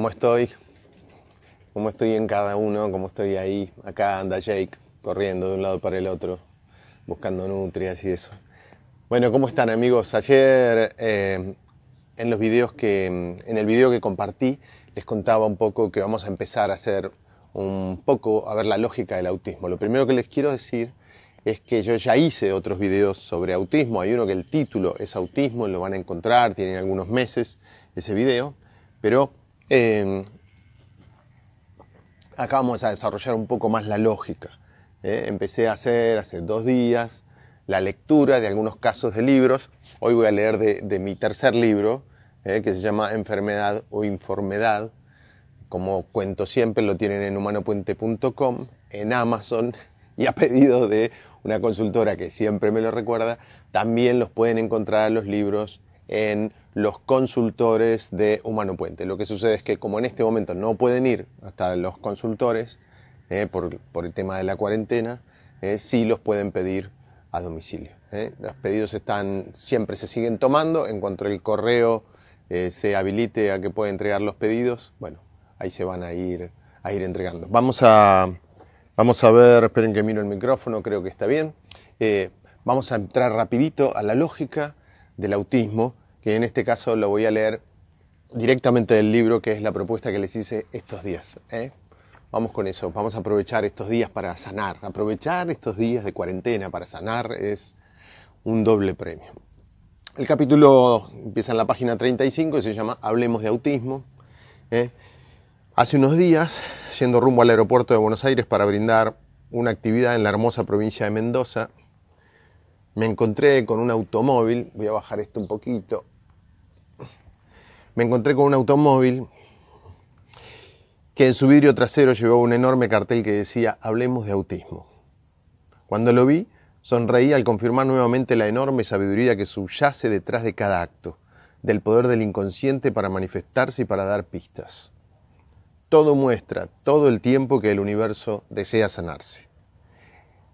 cómo estoy, cómo estoy en cada uno, cómo estoy ahí. Acá anda Jake corriendo de un lado para el otro, buscando nutrias y eso. Bueno, ¿cómo están amigos? Ayer eh, en los videos que, en el video que compartí, les contaba un poco que vamos a empezar a hacer un poco a ver la lógica del autismo. Lo primero que les quiero decir es que yo ya hice otros videos sobre autismo. Hay uno que el título es autismo, lo van a encontrar, tienen algunos meses ese video, pero Em, acá vamos a desarrollar un poco más la lógica. ¿eh? empecé a hacer hace dos días la lectura de algunos casos de libros. Hoy voy a leer de, mi tercer libro, ¿eh? que se llama Enfermedad o Informedad. Como cuento siempre, lo tienen en humanopuente.com, en Amazon y a pedido de una consultora que siempre me lo recuerda. También los pueden encontrar los libros en los consultores de Humano Puente. Lo que sucede es que como en este momento no pueden ir hasta los consultores eh, por, el tema de la cuarentena, eh, sí los pueden pedir a domicilio. Eh. Los pedidos están siempre se siguen tomando. En cuanto el correo se habilite a que pueda entregar los pedidos, bueno, ahí se van a ir a ir entregando. Vamos a vamos a ver, esperen que miro el micrófono, creo que está bien. vamos a entrar rapidito a la lógica del autismo que en este caso lo voy a leer directamente del libro, que es la propuesta que les hice estos días. ¿eh? Vamos con eso, vamos a aprovechar estos días para sanar. Aprovechar estos días de cuarentena para sanar es un doble premio. El capítulo empieza en la página 35 y se llama Hablemos de autismo. ¿eh? Hace unos días, yendo rumbo al aeropuerto de Buenos Aires para brindar una actividad en la hermosa provincia de Mendoza, me encontré con un automóvil, voy a bajar esto un poquito, me encontré con un automóvil que en su vidrio trasero llevó un enorme cartel que decía Hablemos de autismo. Cuando lo vi, sonreí al confirmar nuevamente la enorme sabiduría que subyace detrás de cada acto, del poder del inconsciente para manifestarse y para dar pistas. Todo muestra todo el tiempo que el universo desea sanarse.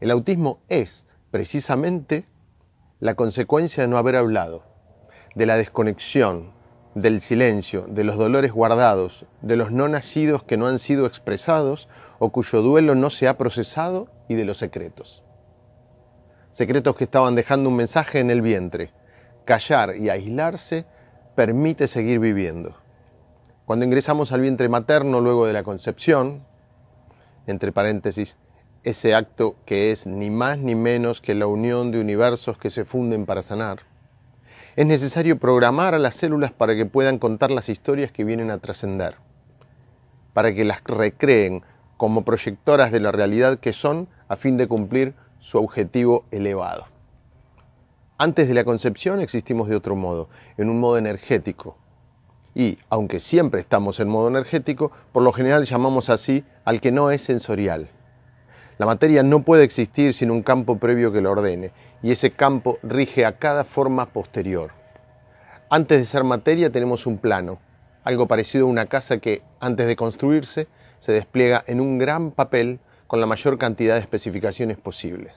El autismo es, precisamente, la consecuencia de no haber hablado, de la desconexión, del silencio, de los dolores guardados, de los no nacidos que no han sido expresados o cuyo duelo no se ha procesado y de los secretos. Secretos que estaban dejando un mensaje en el vientre. Callar y aislarse permite seguir viviendo. Cuando ingresamos al vientre materno luego de la concepción, entre paréntesis, ese acto que es ni más ni menos que la unión de universos que se funden para sanar, es necesario programar a las células para que puedan contar las historias que vienen a trascender, para que las recreen como proyectoras de la realidad que son a fin de cumplir su objetivo elevado. Antes de la concepción existimos de otro modo, en un modo energético. Y, aunque siempre estamos en modo energético, por lo general llamamos así al que no es sensorial. La materia no puede existir sin un campo previo que lo ordene, y ese campo rige a cada forma posterior. Antes de ser materia tenemos un plano, algo parecido a una casa que, antes de construirse, se despliega en un gran papel con la mayor cantidad de especificaciones posibles.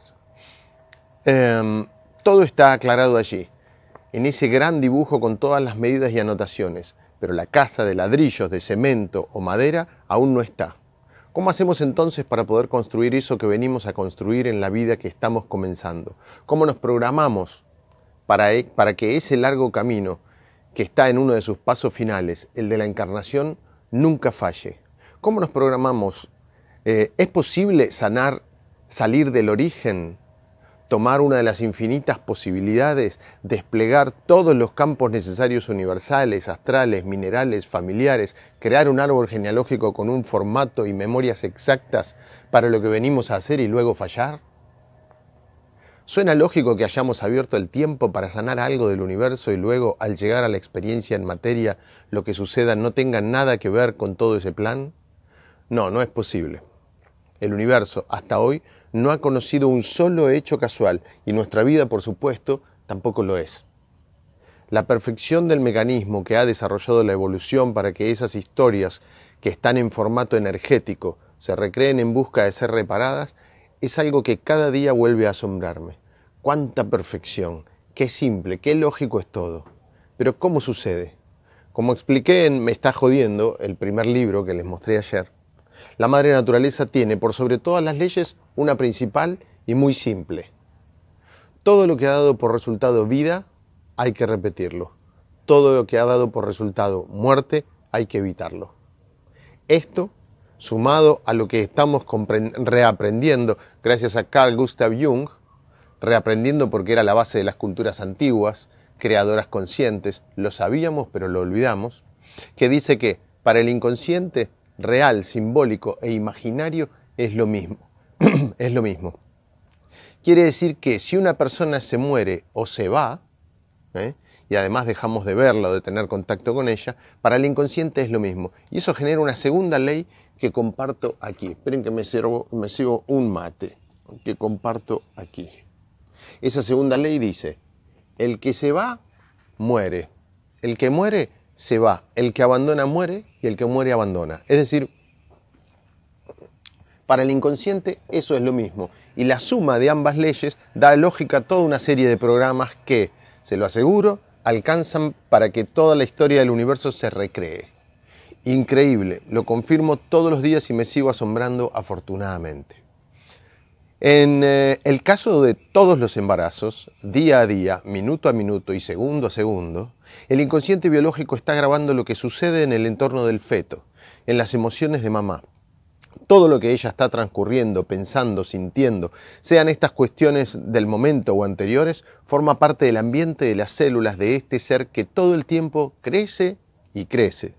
Em, todo está aclarado allí, en ese gran dibujo con todas las medidas y anotaciones, pero la casa de ladrillos, de cemento o madera aún no está. ¿Cómo hacemos entonces para poder construir eso que venimos a construir en la vida que estamos comenzando? ¿Cómo nos programamos para, e, para que ese largo camino que está en uno de sus pasos finales, el de la encarnación, nunca falle? ¿Cómo nos programamos? Eh, ¿Es posible sanar, salir del origen tomar una de las infinitas posibilidades, desplegar todos los campos necesarios universales, astrales, minerales, familiares, crear un árbol genealógico con un formato y memorias exactas para lo que venimos a hacer y luego fallar? ¿Suena lógico que hayamos abierto el tiempo para sanar algo del universo y luego, al llegar a la experiencia en materia, lo que suceda no tenga nada que ver con todo ese plan? No, no es posible. El universo, hasta hoy, no ha conocido un solo hecho casual y nuestra vida, por supuesto, tampoco lo es. La perfección del mecanismo que ha desarrollado la evolución para que esas historias que están en formato energético se recreen en busca de ser reparadas es algo que cada día vuelve a asombrarme. ¡Cuánta perfección! ¡Qué simple! ¡Qué lógico es todo! Pero ¿cómo sucede? Como expliqué en Me está jodiendo, el primer libro que les mostré ayer, la madre naturaleza tiene, por sobre todas las leyes, una principal y muy simple. Todo lo que ha dado por resultado vida, hay que repetirlo. Todo lo que ha dado por resultado muerte, hay que evitarlo. Esto, sumado a lo que estamos reaprendiendo gracias a Carl Gustav Jung, reaprendiendo porque era la base de las culturas antiguas, creadoras conscientes, lo sabíamos pero lo olvidamos, que dice que para el inconsciente real, simbólico e imaginario es lo mismo. es lo mismo. Quiere decir que si una persona se muere o se va, ¿eh? y además dejamos de verla o de tener contacto con ella, para el inconsciente es lo mismo. Y eso genera una segunda ley que comparto aquí. Esperen que me sirvo, me sirvo un mate que comparto aquí. Esa segunda ley dice, el que se va, muere. El que muere, se va. El que abandona muere y el que muere abandona. Es decir, para el inconsciente eso es lo mismo. Y la suma de ambas leyes da lógica a toda una serie de programas que, se lo aseguro, alcanzan para que toda la historia del universo se recree. Increíble, lo confirmo todos los días y me sigo asombrando afortunadamente. En eh, el caso de todos los embarazos, día a día, minuto a minuto y segundo a segundo, el inconsciente biológico está grabando lo que sucede en el entorno del feto, en las emociones de mamá. Todo lo que ella está transcurriendo, pensando, sintiendo, sean estas cuestiones del momento o anteriores, forma parte del ambiente de las células de este ser que todo el tiempo crece y crece.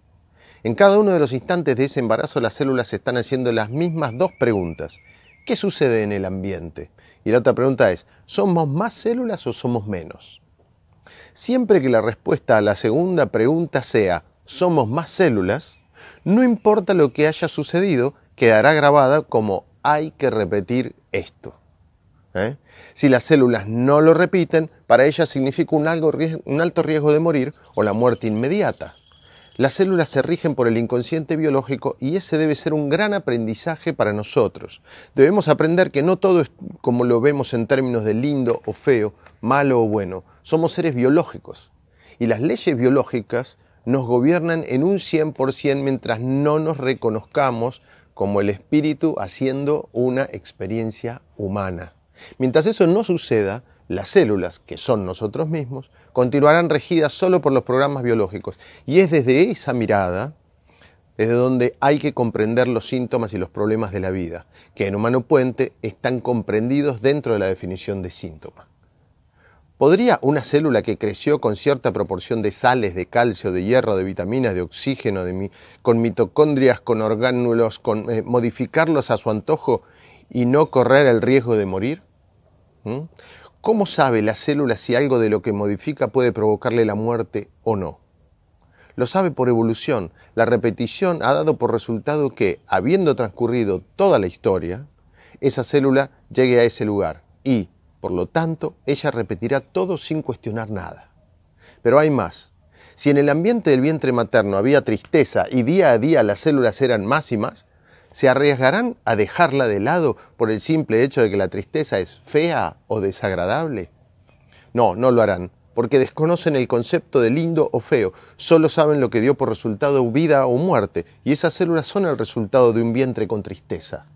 En cada uno de los instantes de ese embarazo las células están haciendo las mismas dos preguntas. ¿Qué sucede en el ambiente? Y la otra pregunta es, ¿somos más células o somos menos? Siempre que la respuesta a la segunda pregunta sea somos más células, no importa lo que haya sucedido, quedará grabada como hay que repetir esto. ¿eh? Si las células no lo repiten, para ellas significa un alto riesgo de morir o la muerte inmediata. Las células se rigen por el inconsciente biológico y ese debe ser un gran aprendizaje para nosotros. Debemos aprender que no todo es como lo vemos en términos de lindo o feo, malo o bueno, somos seres biológicos y las leyes biológicas nos gobiernan en un 100% mientras no nos reconozcamos como el espíritu haciendo una experiencia humana. Mientras eso no suceda, las células, que son nosotros mismos, continuarán regidas solo por los programas biológicos. Y es desde esa mirada desde donde hay que comprender los síntomas y los problemas de la vida, que en Humano Puente están comprendidos dentro de la definición de síntoma. ¿Podría una célula que creció con cierta proporción de sales, de calcio, de hierro, de vitaminas, de oxígeno, de con mitocondrias, con orgánulos, con, eh, modificarlos a su antojo y no correr el riesgo de morir? ¿Mm? ¿Cómo sabe la célula si algo de lo que modifica puede provocarle la muerte o no? Lo sabe por evolución. La repetición ha dado por resultado que, habiendo transcurrido toda la historia, esa célula llegue a ese lugar y, por lo tanto, ella repetirá todo sin cuestionar nada. Pero hay más. Si en el ambiente del vientre materno había tristeza y día a día las células eran más y más, se arriesgarán a dejarla de lado por el simple hecho de que la tristeza es fea o desagradable. No, no lo harán, porque desconocen el concepto de lindo o feo, solo saben lo que dio por resultado vida o muerte, y esas células son el resultado de un vientre con tristeza.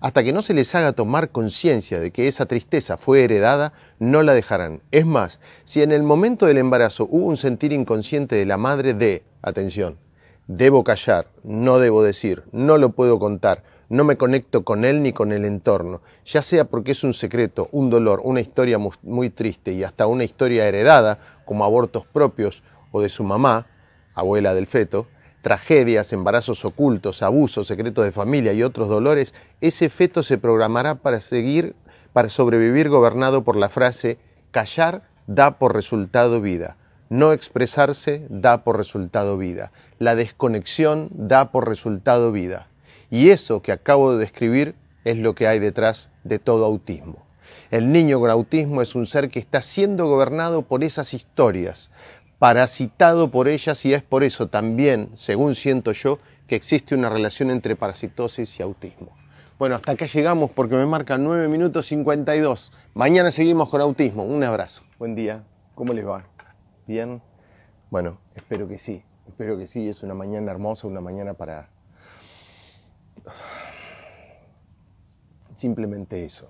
Hasta que no se les haga tomar conciencia de que esa tristeza fue heredada, no la dejarán. Es más, si en el momento del embarazo hubo un sentir inconsciente de la madre de, atención, debo callar, no debo decir, no lo puedo contar, no me conecto con él ni con el entorno, ya sea porque es un secreto, un dolor, una historia muy triste y hasta una historia heredada, como abortos propios o de su mamá, abuela del feto, tragedias, embarazos ocultos, abusos, secretos de familia y otros dolores, ese feto se programará para seguir, para sobrevivir gobernado por la frase callar da por resultado vida. No expresarse da por resultado vida. La desconexión da por resultado vida. Y eso que acabo de describir es lo que hay detrás de todo autismo. El niño con autismo es un ser que está siendo gobernado por esas historias, parasitado por ellas y es por eso también, según siento yo, que existe una relación entre parasitosis y autismo. Bueno, hasta acá llegamos porque me marcan 9 minutos 52. Mañana seguimos con autismo. Un abrazo. Buen día. ¿Cómo les va? ¿Bien? Bueno, espero que sí. Espero que sí. Es una mañana hermosa, una mañana para... Simplemente eso.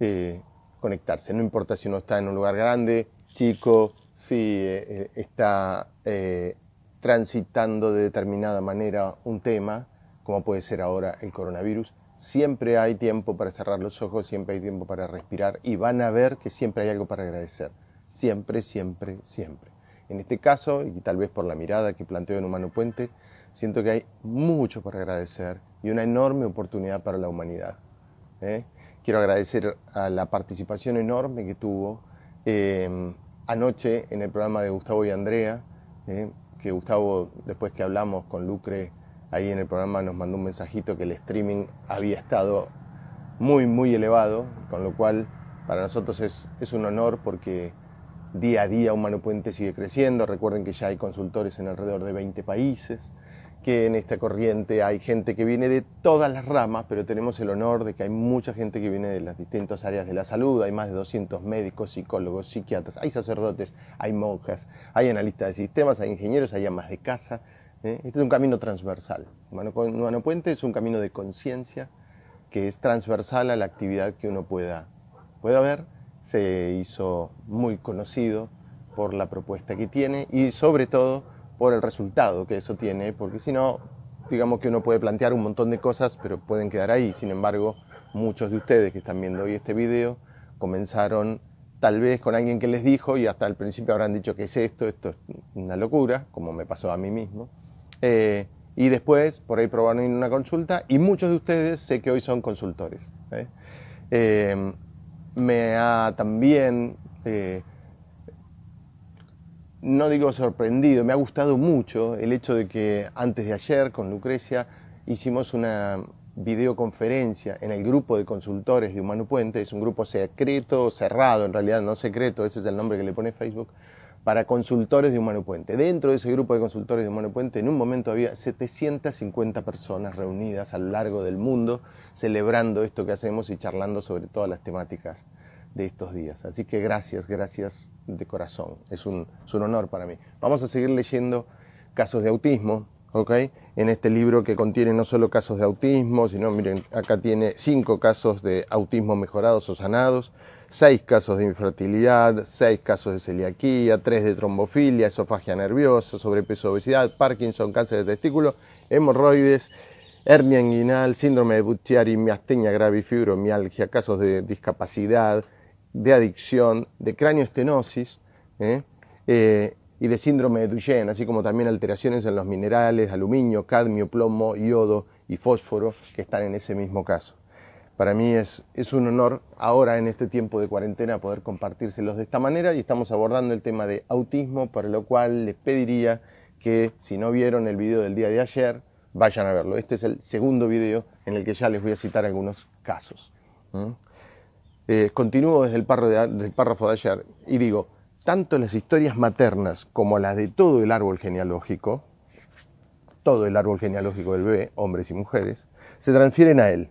Eh, conectarse. No importa si uno está en un lugar grande, chico, si eh, eh, está eh, transitando de determinada manera un tema, como puede ser ahora el coronavirus. Siempre hay tiempo para cerrar los ojos, siempre hay tiempo para respirar y van a ver que siempre hay algo para agradecer. Siempre, siempre, siempre. En este caso, y tal vez por la mirada que planteo en Humano Puente, siento que hay mucho para agradecer y una enorme oportunidad para la humanidad. Quiero agradecer a la participación enorme que tuvo anoche en el programa de Gustavo y Andrea, ¿eh? que Gustavo, después que hablamos con Lucre, ahí en el programa nos mandó un mensajito que el streaming había estado muy, muy elevado, con lo cual para nosotros es, es un honor porque día a día Humano Puente sigue creciendo. Recuerden que ya hay consultores en alrededor de 20 países que en esta corriente hay gente que viene de todas las ramas, pero tenemos el honor de que hay mucha gente que viene de las distintas áreas de la salud. Hay más de 200 médicos, psicólogos, psiquiatras, hay sacerdotes, hay monjas, hay analistas de sistemas, hay ingenieros, hay amas de casa. ¿eh? Este es un camino transversal. Humano, Puente es un camino de conciencia que es transversal a la actividad que uno pueda, pueda ver. Se hizo muy conocido por la propuesta que tiene y sobre todo por el resultado que eso tiene, porque si no, digamos que uno puede plantear un montón de cosas, pero pueden quedar ahí. Sin embargo, muchos de ustedes que están viendo hoy este video comenzaron tal vez con alguien que les dijo y hasta el principio habrán dicho que es esto, esto es una locura, como me pasó a mí mismo. Eh, y después por ahí probaron en una consulta y muchos de ustedes sé que hoy son consultores. ¿eh? Eh, me ha también no digo sorprendido, me ha gustado mucho el hecho de que antes de ayer con Lucrecia hicimos una videoconferencia en el grupo de consultores de Humano Puente, es un grupo secreto, cerrado, en realidad no secreto, ese es el nombre que le pone Facebook, para consultores de Humano Puente. Dentro de ese grupo de consultores de Humano Puente, en un momento había 750 personas reunidas a lo largo del mundo celebrando esto que hacemos y charlando sobre todas las temáticas de estos días. Así que gracias, gracias de corazón. Es un, honor para mí. Vamos a seguir leyendo casos de autismo, ¿ok? En este libro que contiene no solo casos de autismo, sino, miren, acá tiene cinco casos de autismo mejorados o sanados, seis casos de infertilidad, seis casos de celiaquía, tres de trombofilia, esofagia nerviosa, sobrepeso, obesidad, Parkinson, cáncer de testículo, hemorroides, hernia inguinal, síndrome de miasteña grave y fibromialgia, casos de discapacidad, de adicción, de cráneoestenosis ¿eh? ¿eh? y de síndrome de Duchenne, así como también alteraciones en los minerales, aluminio, cadmio, plomo, yodo y fósforo, que están en ese mismo caso. Para mí es, es un honor ahora en este tiempo de cuarentena poder compartírselos de esta manera y estamos abordando el tema de autismo, para lo cual les pediría que si no vieron el video del día de ayer, vayan a verlo. Este es el segundo video en el que ya les voy a citar algunos casos. Eh, continúo desde el, desde el párrafo de ayer y digo, tanto las historias maternas como las de todo el árbol genealógico, todo el árbol genealógico del bebé, hombres y mujeres, se transfieren a él,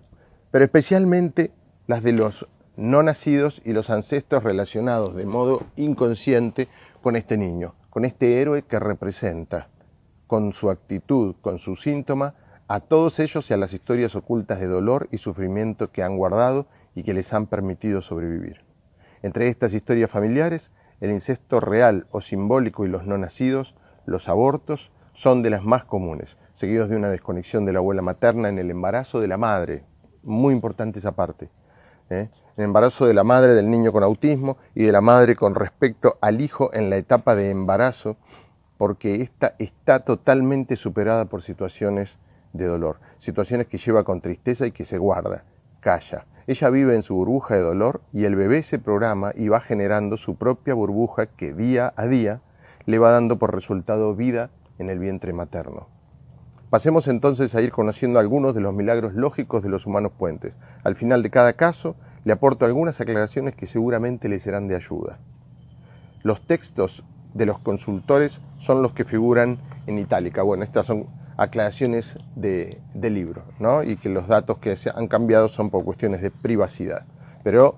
pero especialmente las de los no nacidos y los ancestros relacionados de modo inconsciente con este niño, con este héroe que representa, con su actitud, con su síntoma, a todos ellos y a las historias ocultas de dolor y sufrimiento que han guardado y que les han permitido sobrevivir. Entre estas historias familiares, el incesto real o simbólico y los no nacidos, los abortos, son de las más comunes, seguidos de una desconexión de la abuela materna en el embarazo de la madre. Muy importante esa parte. ¿eh? El embarazo de la madre del niño con autismo y de la madre con respecto al hijo en la etapa de embarazo, porque ésta está totalmente superada por situaciones de dolor, situaciones que lleva con tristeza y que se guarda, calla. Ella vive en su burbuja de dolor y el bebé se programa y va generando su propia burbuja que día a día le va dando por resultado vida en el vientre materno. Pasemos entonces a ir conociendo algunos de los milagros lógicos de los humanos puentes. Al final de cada caso le aporto algunas aclaraciones que seguramente le serán de ayuda. Los textos de los consultores son los que figuran en itálica. Bueno, estas son aclaraciones de, del libro, y que los datos que se han cambiado son por cuestiones de privacidad. Pero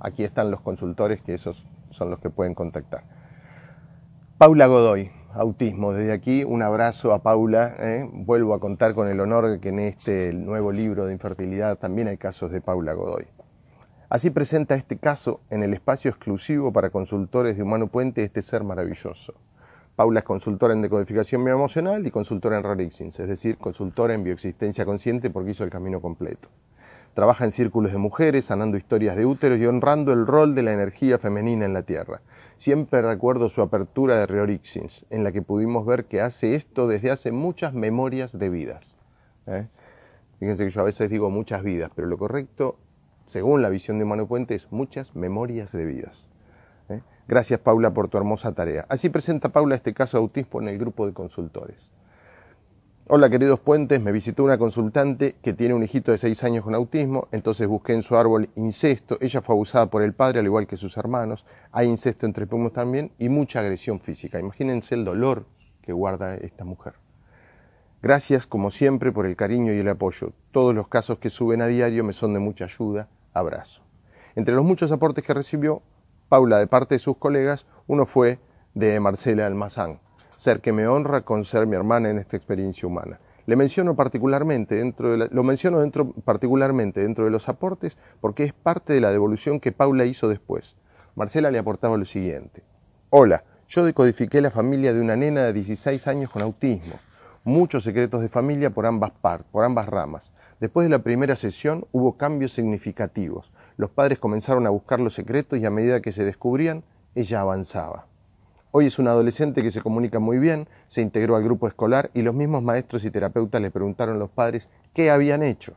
aquí están los consultores, que esos son los que pueden contactar. Paula Godoy, autismo. Desde aquí un abrazo a Paula. ¿eh? Vuelvo a contar con el honor de que en este nuevo libro de infertilidad también hay casos de Paula Godoy. Así presenta este caso en el espacio exclusivo para consultores de Humano Puente este ser maravilloso. Paula es consultora en decodificación bioemocional y consultora en reorixins, es decir, consultora en bioexistencia consciente porque hizo el camino completo. Trabaja en círculos de mujeres, sanando historias de úteros y honrando el rol de la energía femenina en la Tierra. Siempre recuerdo su apertura de reorixins, en la que pudimos ver que hace esto desde hace muchas memorias de vidas. ¿eh? Fíjense que yo a veces digo muchas vidas, pero lo correcto, según la visión de Mano Puente, es muchas memorias de vidas. Gracias Paula por tu hermosa tarea. Así presenta Paula este caso de autismo en el grupo de consultores. Hola queridos puentes, me visitó una consultante que tiene un hijito de 6 años con autismo, entonces busqué en su árbol incesto, ella fue abusada por el padre al igual que sus hermanos, hay incesto entre primos también y mucha agresión física. Imagínense el dolor que guarda esta mujer. Gracias como siempre por el cariño y el apoyo. Todos los casos que suben a diario me son de mucha ayuda. Abrazo. Entre los muchos aportes que recibió, Paula de parte de sus colegas, uno fue de Marcela Almazán, ser que me honra con ser mi hermana en esta experiencia humana. Le menciono particularmente lo menciono particularmente dentro de los aportes porque es parte de la devolución que Paula hizo después. Marcela le aportaba lo siguiente. Hola, yo decodifiqué la familia de una nena de 16 años con autismo. Muchos secretos de familia por ambas, por ambas ramas. Después de la primera sesión hubo cambios significativos. Los padres comenzaron a buscar los secretos y a medida que se descubrían, ella avanzaba. Hoy es una adolescente que se comunica muy bien, se integró al grupo escolar y los mismos maestros y terapeutas le preguntaron a los padres qué habían hecho,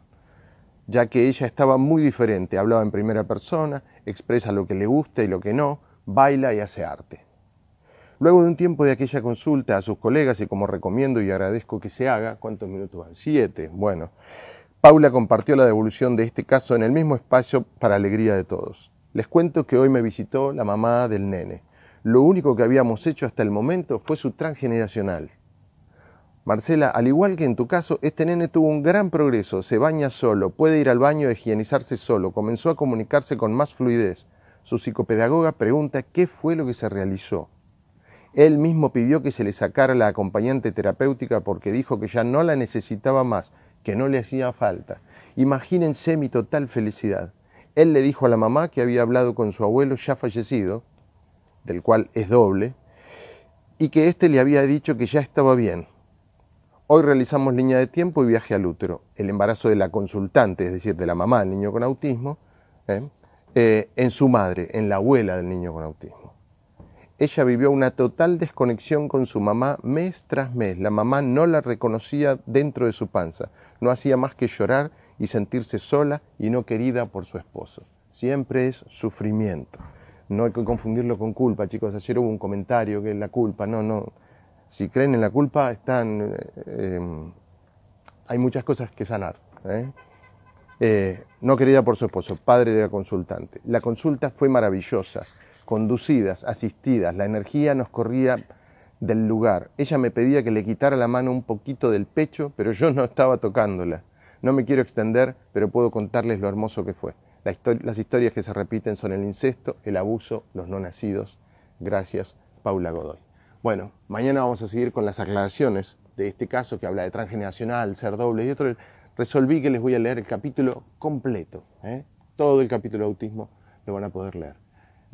ya que ella estaba muy diferente, hablaba en primera persona, expresa lo que le gusta y lo que no, baila y hace arte. Luego de un tiempo de aquella consulta a sus colegas y como recomiendo y agradezco que se haga, ¿cuántos minutos van? Siete, bueno. Paula compartió la devolución de este caso en el mismo espacio para alegría de todos. Les cuento que hoy me visitó la mamá del nene. Lo único que habíamos hecho hasta el momento fue su transgeneracional. Marcela, al igual que en tu caso, este nene tuvo un gran progreso, se baña solo, puede ir al baño y higienizarse solo, comenzó a comunicarse con más fluidez. Su psicopedagoga pregunta qué fue lo que se realizó. Él mismo pidió que se le sacara la acompañante terapéutica porque dijo que ya no la necesitaba más que no le hacía falta. Imagínense mi total felicidad. Él le dijo a la mamá que había hablado con su abuelo ya fallecido, del cual es doble, y que éste le había dicho que ya estaba bien. Hoy realizamos línea de tiempo y viaje al útero. El embarazo de la consultante, es decir, de la mamá del niño con autismo, ¿eh? Eh, en su madre, en la abuela del niño con autismo ella vivió una total desconexión con su mamá mes tras mes. La mamá no la reconocía dentro de su panza. No hacía más que llorar y sentirse sola y no querida por su esposo. Siempre es sufrimiento. No hay que confundirlo con culpa, chicos. Ayer hubo un comentario que es la culpa. No, no. Si creen en la culpa, están. Eh, em, hay muchas cosas que sanar. ¿eh? Eh, no querida por su esposo, padre de la consultante. La consulta fue maravillosa conducidas, asistidas, la energía nos corría del lugar. Ella me pedía que le quitara la mano un poquito del pecho, pero yo no estaba tocándola. No me quiero extender, pero puedo contarles lo hermoso que fue. La las historias que se repiten son el incesto, el abuso, los no nacidos. Gracias, Paula Godoy. Bueno, mañana vamos a seguir con las aclaraciones de este caso que habla de transgeneracional, ser doble y otro. Resolví que les voy a leer el capítulo completo. ¿eh? Todo el capítulo de autismo lo van a poder leer.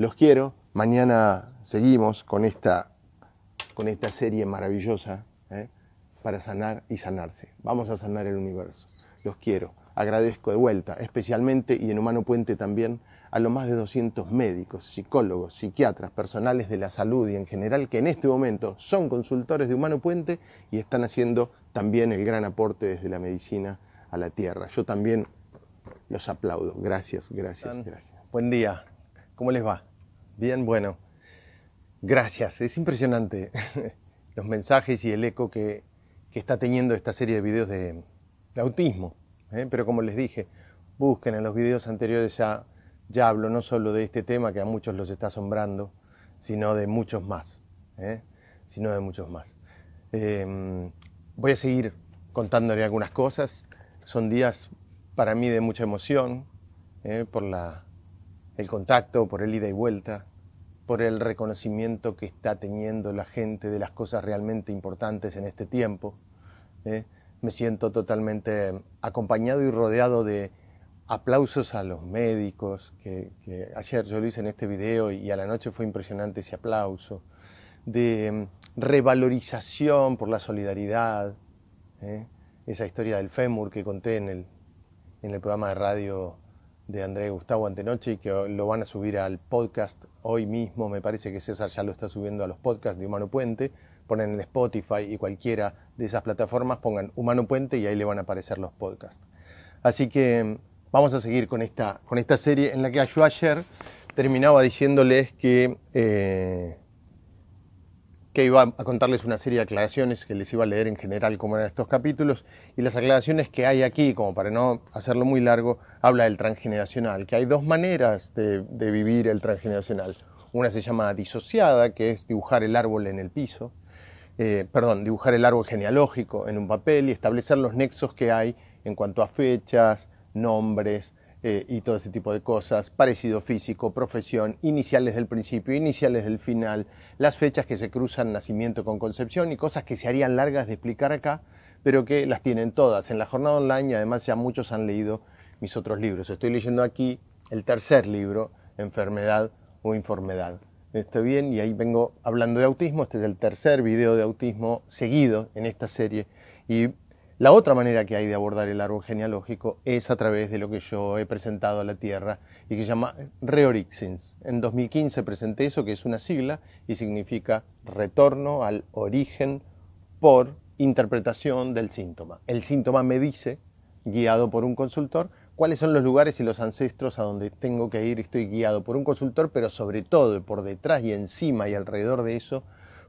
Los quiero. Mañana seguimos con esta, con esta serie maravillosa ¿eh? para sanar y sanarse. Vamos a sanar el universo. Los quiero. Agradezco de vuelta, especialmente y en Humano Puente también, a los más de 200 médicos, psicólogos, psiquiatras, personales de la salud y en general que en este momento son consultores de Humano Puente y están haciendo también el gran aporte desde la medicina a la tierra. Yo también los aplaudo. Gracias, gracias, gracias. Buen día. ¿Cómo les va? Bien, bueno. Gracias. Es impresionante los mensajes y el eco que, está teniendo esta serie de videos de, autismo. ¿eh? Pero como les dije, busquen en los videos anteriores ya, ya hablo no solo de este tema que a muchos los está asombrando, sino de muchos más. ¿eh? Sino de muchos más. Em, voy a seguir contándole algunas cosas. Son días para mí de mucha emoción ¿eh? por la el contacto, por el ida y vuelta, por el reconocimiento que está teniendo la gente de las cosas realmente importantes en este tiempo. ¿eh? Me siento totalmente acompañado y rodeado de aplausos a los médicos, que, ayer yo lo hice en este video y a la noche fue impresionante ese aplauso, de em, revalorización por la solidaridad, ¿eh? esa historia del fémur que conté en el, en el programa de radio de André Gustavo Antenoche, que lo van a subir al podcast hoy mismo. Me parece que César ya lo está subiendo a los podcasts de Humano Puente. Ponen en Spotify y cualquiera de esas plataformas, pongan Humano Puente y ahí le van a aparecer los podcasts. Así que mm, vamos a seguir con esta, con esta serie en la que yo ayer terminaba diciéndoles que eh, que iba a contarles una serie de aclaraciones que les iba a leer en general cómo eran estos capítulos y las aclaraciones que hay aquí, como para no hacerlo muy largo, habla del transgeneracional, que hay dos maneras de, vivir el transgeneracional. Una se llama disociada, que es dibujar el árbol en el piso, eh, perdón, dibujar el árbol genealógico en un papel y establecer los nexos que hay en cuanto a fechas, nombres, eh, y todo ese tipo de cosas, parecido físico, profesión, iniciales del principio, iniciales del final, las fechas que se cruzan nacimiento con concepción y cosas que se harían largas de explicar acá, pero que las tienen todas en la jornada online y además ya muchos han leído mis otros libros. Estoy leyendo aquí el tercer libro, Enfermedad o Informedad. Está bien, y ahí vengo hablando de autismo, este es el tercer video de autismo seguido en esta serie y la otra manera que hay de abordar el árbol genealógico es a través de lo que yo he presentado a la Tierra y que se llama Reorixins. En 2015 presenté eso, que es una sigla y significa retorno al origen por interpretación del síntoma. El síntoma me dice, guiado por un consultor, cuáles son los lugares y los ancestros a donde tengo que ir. Estoy guiado por un consultor, pero sobre todo por detrás y encima y alrededor de eso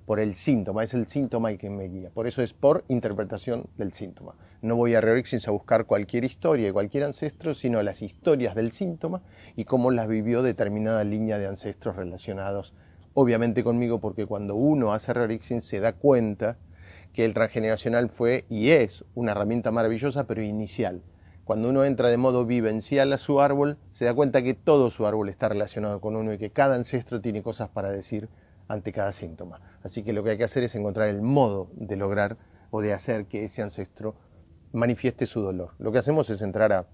por el síntoma, es el síntoma el que me guía. Por eso es por interpretación del síntoma. No voy a reorixins a buscar cualquier historia y cualquier ancestro, sino las historias del síntoma y cómo las vivió determinada línea de ancestros relacionados, obviamente conmigo, porque cuando uno hace reorixins se da cuenta que el transgeneracional fue y es una herramienta maravillosa, pero inicial. Cuando uno entra de modo vivencial a su árbol, se da cuenta que todo su árbol está relacionado con uno y que cada ancestro tiene cosas para decir ante cada síntoma. Así que lo que hay que hacer es encontrar el modo de lograr o de hacer que ese ancestro manifieste su dolor. Lo que hacemos es entrar a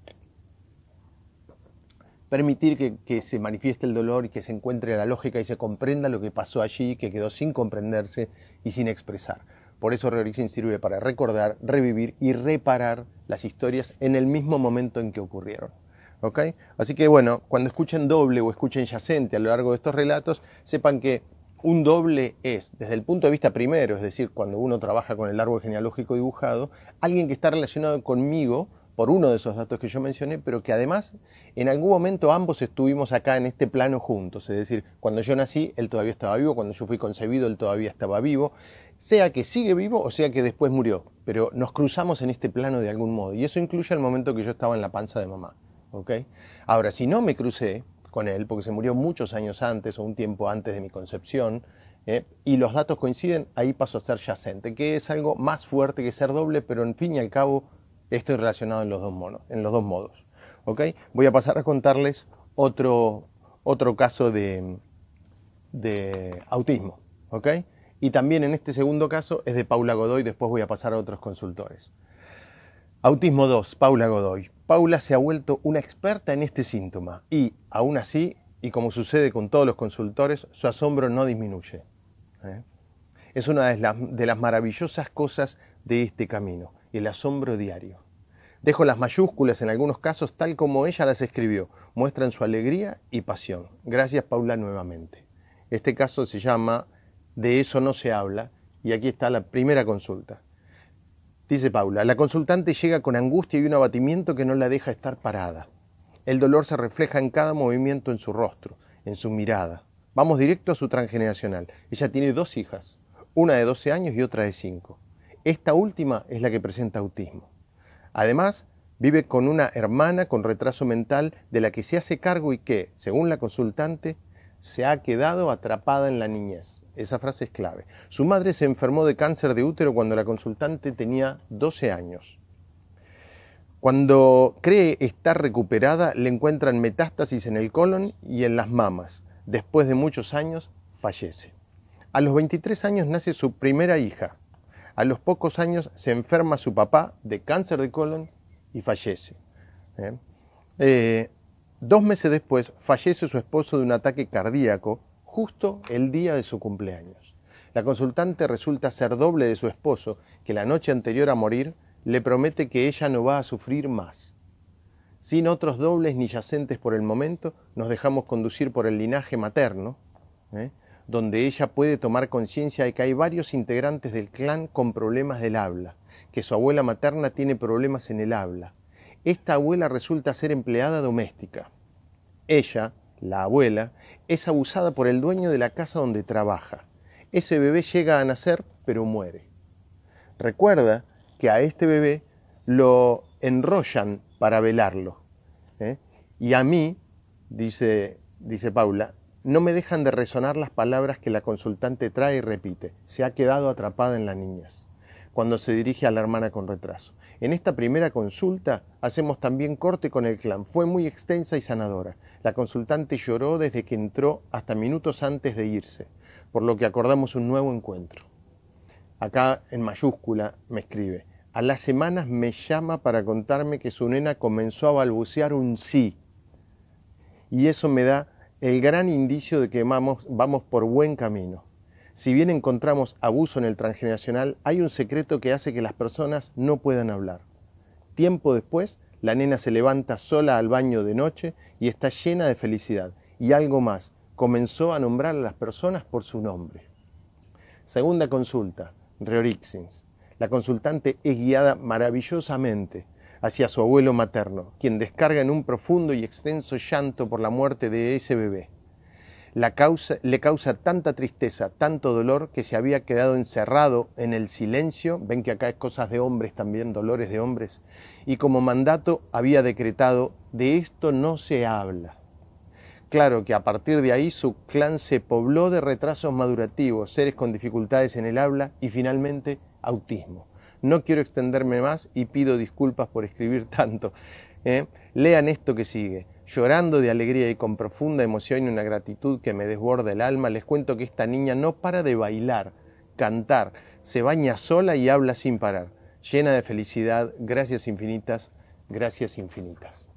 permitir que, se manifieste el dolor y que se encuentre la lógica y se comprenda lo que pasó allí, que quedó sin comprenderse y sin expresar. Por eso Reorixin sirve para recordar, revivir y reparar las historias en el mismo momento en que ocurrieron. Así que bueno, cuando escuchen doble o escuchen yacente a lo largo de estos relatos, sepan que un doble es, desde el punto de vista primero, es decir, cuando uno trabaja con el árbol genealógico dibujado, alguien que está relacionado conmigo por uno de esos datos que yo mencioné, pero que además en algún momento ambos estuvimos acá en este plano juntos, es decir, cuando yo nací él todavía estaba vivo, cuando yo fui concebido él todavía estaba vivo, sea que sigue vivo o sea que después murió, pero nos cruzamos en este plano de algún modo y eso incluye el momento que yo estaba en la panza de mamá, Ahora, si no me crucé, con él, porque se murió muchos años antes o un tiempo antes de mi concepción, ¿eh? y los datos coinciden, ahí paso a ser yacente, que es algo más fuerte que ser doble, pero en fin y al cabo estoy relacionado en los dos, monos, en los dos modos. Voy a pasar a contarles otro, otro caso de, autismo. Y también en este segundo caso es de Paula Godoy, después voy a pasar a otros consultores. Autismo 2, Paula Godoy. Paula se ha vuelto una experta en este síntoma y, aún así, y como sucede con todos los consultores, su asombro no disminuye. ¿eh? Es una de las, de las maravillosas cosas de este camino, el asombro diario. Dejo las mayúsculas en algunos casos tal como ella las escribió. Muestran su alegría y pasión. Gracias Paula nuevamente. Este caso se llama De eso no se habla y aquí está la primera consulta. Dice Paula, la consultante llega con angustia y un abatimiento que no la deja estar parada. El dolor se refleja en cada movimiento en su rostro, en su mirada. Vamos directo a su transgeneracional. Ella tiene dos hijas, una de 12 años y otra de 5. Esta última es la que presenta autismo. Además, vive con una hermana con retraso mental de la que se hace cargo y que, según la consultante, se ha quedado atrapada en la niñez. Esa frase es clave. Su madre se enfermó de cáncer de útero cuando la consultante tenía 12 años. Cuando cree estar recuperada, le encuentran metástasis en el colon y en las mamas. Después de muchos años, fallece. A los 23 años nace su primera hija. A los pocos años se enferma su papá de cáncer de colon y fallece. ¿Eh? Eh, dos meses después fallece su esposo de un ataque cardíaco justo el día de su cumpleaños. La consultante resulta ser doble de su esposo, que la noche anterior a morir le promete que ella no va a sufrir más. Sin otros dobles ni yacentes por el momento, nos dejamos conducir por el linaje materno, ¿eh? donde ella puede tomar conciencia de que hay varios integrantes del clan con problemas del habla, que su abuela materna tiene problemas en el habla. Esta abuela resulta ser empleada doméstica. Ella, la abuela, es abusada por el dueño de la casa donde trabaja. Ese bebé llega a nacer, pero muere. Recuerda que a este bebé lo enrollan para velarlo. ¿eh? Y a mí, dice, dice Paula, no me dejan de resonar las palabras que la consultante trae y repite. Se ha quedado atrapada en la niñas cuando se dirige a la hermana con retraso. En esta primera consulta hacemos también corte con el clan. Fue muy extensa y sanadora. La consultante lloró desde que entró hasta minutos antes de irse, por lo que acordamos un nuevo encuentro. Acá en mayúscula me escribe. A las semanas me llama para contarme que su nena comenzó a balbucear un sí. Y eso me da el gran indicio de que vamos, vamos por buen camino. Si bien encontramos abuso en el transgeneracional, hay un secreto que hace que las personas no puedan hablar. Tiempo después, la nena se levanta sola al baño de noche y está llena de felicidad. Y algo más, comenzó a nombrar a las personas por su nombre. Segunda consulta, Reorixins. La consultante es guiada maravillosamente hacia su abuelo materno, quien descarga en un profundo y extenso llanto por la muerte de ese bebé le causa tanta tristeza, tanto dolor, que se había quedado encerrado en el silencio, ven que acá es cosas de hombres también, dolores de hombres, y como mandato había decretado, de esto no se habla. Claro que a partir de ahí su clan se pobló de retrasos madurativos, seres con dificultades en el habla y finalmente autismo. No quiero extenderme más y pido disculpas por escribir tanto. ¿eh? Lean esto que sigue. Llorando de alegría y con profunda emoción y una gratitud que me desborda el alma, les cuento que esta niña no para de bailar, cantar, se baña sola y habla sin parar, llena de felicidad, gracias infinitas, gracias infinitas.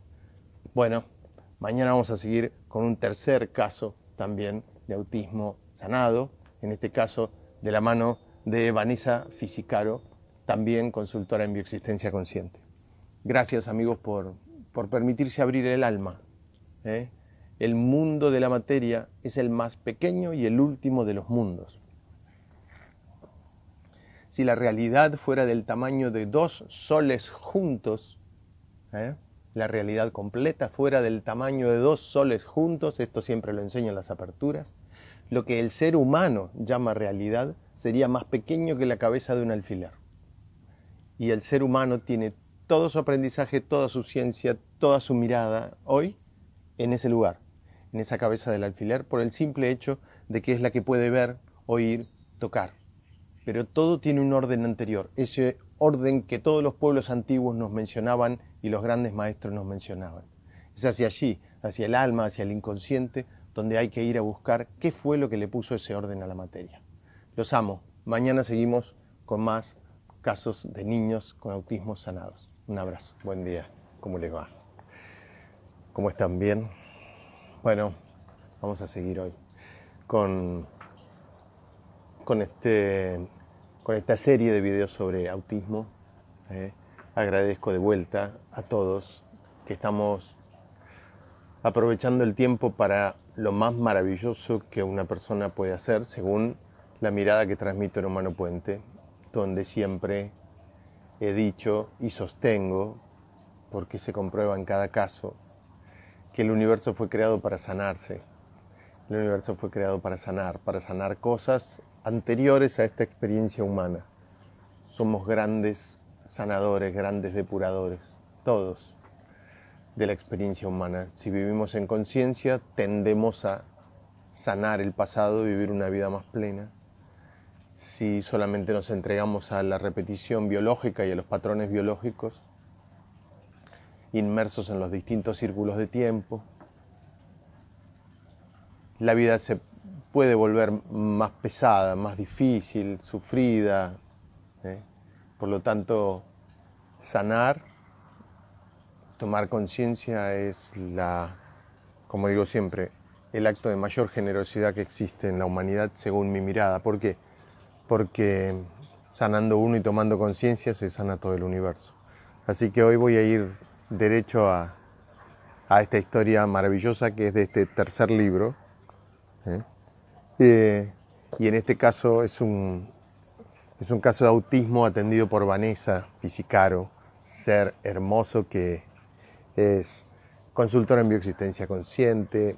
Bueno, mañana vamos a seguir con un tercer caso también de autismo sanado, en este caso de la mano de Vanessa Fisicaro, también consultora en bioexistencia consciente. Gracias amigos por por permitirse abrir el alma. ¿eh? El mundo de la materia es el más pequeño y el último de los mundos. Si la realidad fuera del tamaño de dos soles juntos, ¿eh? la realidad completa fuera del tamaño de dos soles juntos, esto siempre lo enseñan las aperturas, lo que el ser humano llama realidad sería más pequeño que la cabeza de un alfiler. Y el ser humano tiene todo su aprendizaje, toda su ciencia, toda su mirada hoy en ese lugar, en esa cabeza del alfiler, por el simple hecho de que es la que puede ver, oír, tocar. Pero todo tiene un orden anterior, ese orden que todos los pueblos antiguos nos mencionaban y los grandes maestros nos mencionaban. Es hacia allí, hacia el alma, hacia el inconsciente, donde hay que ir a buscar qué fue lo que le puso ese orden a la materia. Los amo. Mañana seguimos con más casos de niños con autismo sanados. Un abrazo, buen día, ¿cómo les va? ¿Cómo están bien? Bueno, vamos a seguir hoy con, con, este, con esta serie de videos sobre autismo. ¿eh? Agradezco de vuelta a todos que estamos aprovechando el tiempo para lo más maravilloso que una persona puede hacer según la mirada que transmite Humano Puente, donde siempre he dicho y sostengo, porque se comprueba en cada caso, que el universo fue creado para sanarse. El universo fue creado para sanar, para sanar cosas anteriores a esta experiencia humana. Somos grandes sanadores, grandes depuradores, todos, de la experiencia humana. Si vivimos en conciencia, tendemos a sanar el pasado, vivir una vida más plena si solamente nos entregamos a la repetición biológica y a los patrones biológicos, inmersos en los distintos círculos de tiempo, la vida se puede volver más pesada, más difícil, sufrida. ¿eh? Por lo tanto, sanar, tomar conciencia es la, como digo siempre, el acto de mayor generosidad que existe en la humanidad según mi mirada. ¿Por qué? porque sanando uno y tomando conciencia se sana todo el universo. Así que hoy voy a ir derecho a, esta historia maravillosa que es de este tercer libro. ¿eh? Eh, y en este caso es un, es un caso de autismo atendido por Vanessa Fisicaro, ser hermoso que es consultora en bioexistencia consciente,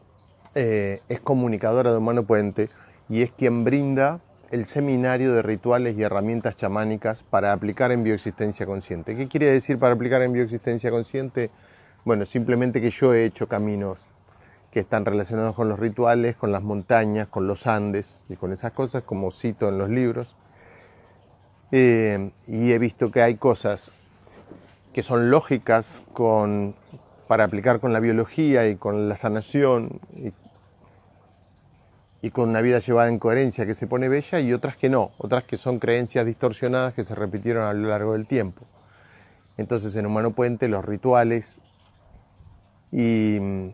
eh, es comunicadora de humano puente y es quien brinda el seminario de rituales y herramientas chamánicas para aplicar en bioexistencia consciente. ¿Qué quiere decir para aplicar en bioexistencia consciente? Bueno, simplemente que yo he hecho caminos que están relacionados con los rituales, con las montañas, con los Andes y con esas cosas, como cito en los libros. Eh, y he visto que hay cosas que son lógicas con, para aplicar con la biología y con la sanación y y con una vida llevada en coherencia que se pone bella y otras que no, otras que son creencias distorsionadas que se repitieron a lo largo del tiempo. Entonces en Humano Puente los rituales y,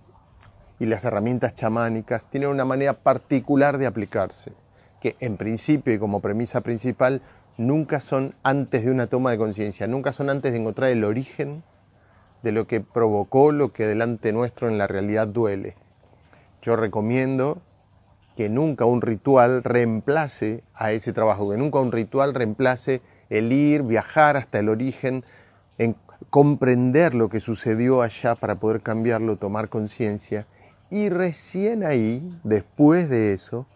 las herramientas chamánicas tienen una manera particular de aplicarse, que en principio y como premisa principal nunca son antes de una toma de conciencia, nunca son antes de encontrar el origen de lo que provocó lo que delante nuestro en la realidad duele. Yo recomiendo que nunca un ritual reemplace a ese trabajo, que nunca un ritual reemplace el ir, viajar hasta el origen, en comprender lo que sucedió allá para poder cambiarlo, tomar conciencia y recién ahí, después de eso,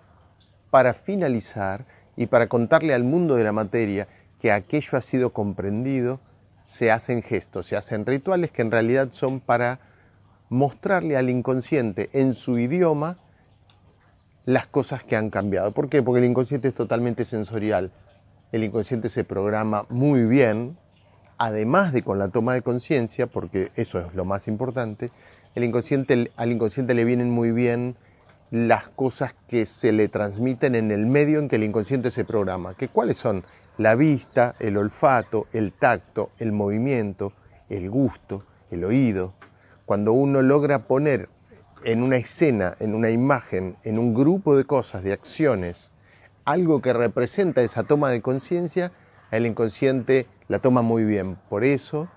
para finalizar y para contarle al mundo de la materia que aquello ha sido comprendido, se hacen gestos, se hacen rituales que en realidad son para mostrarle al inconsciente en su idioma las cosas que han cambiado. ¿Por qué? Porque el inconsciente es totalmente sensorial. El inconsciente se programa muy bien, además de con la toma de conciencia, porque eso es lo más importante. El inconsciente, al inconsciente le vienen muy bien las cosas que se le transmiten en el medio en que el inconsciente se programa. ¿Que ¿Cuáles son? La vista, el olfato, el tacto, el movimiento, el gusto, el oído. Cuando uno logra poner en una escena, en una imagen, en un grupo de cosas, de acciones, algo que representa esa toma de conciencia, el inconsciente la toma muy bien. Por eso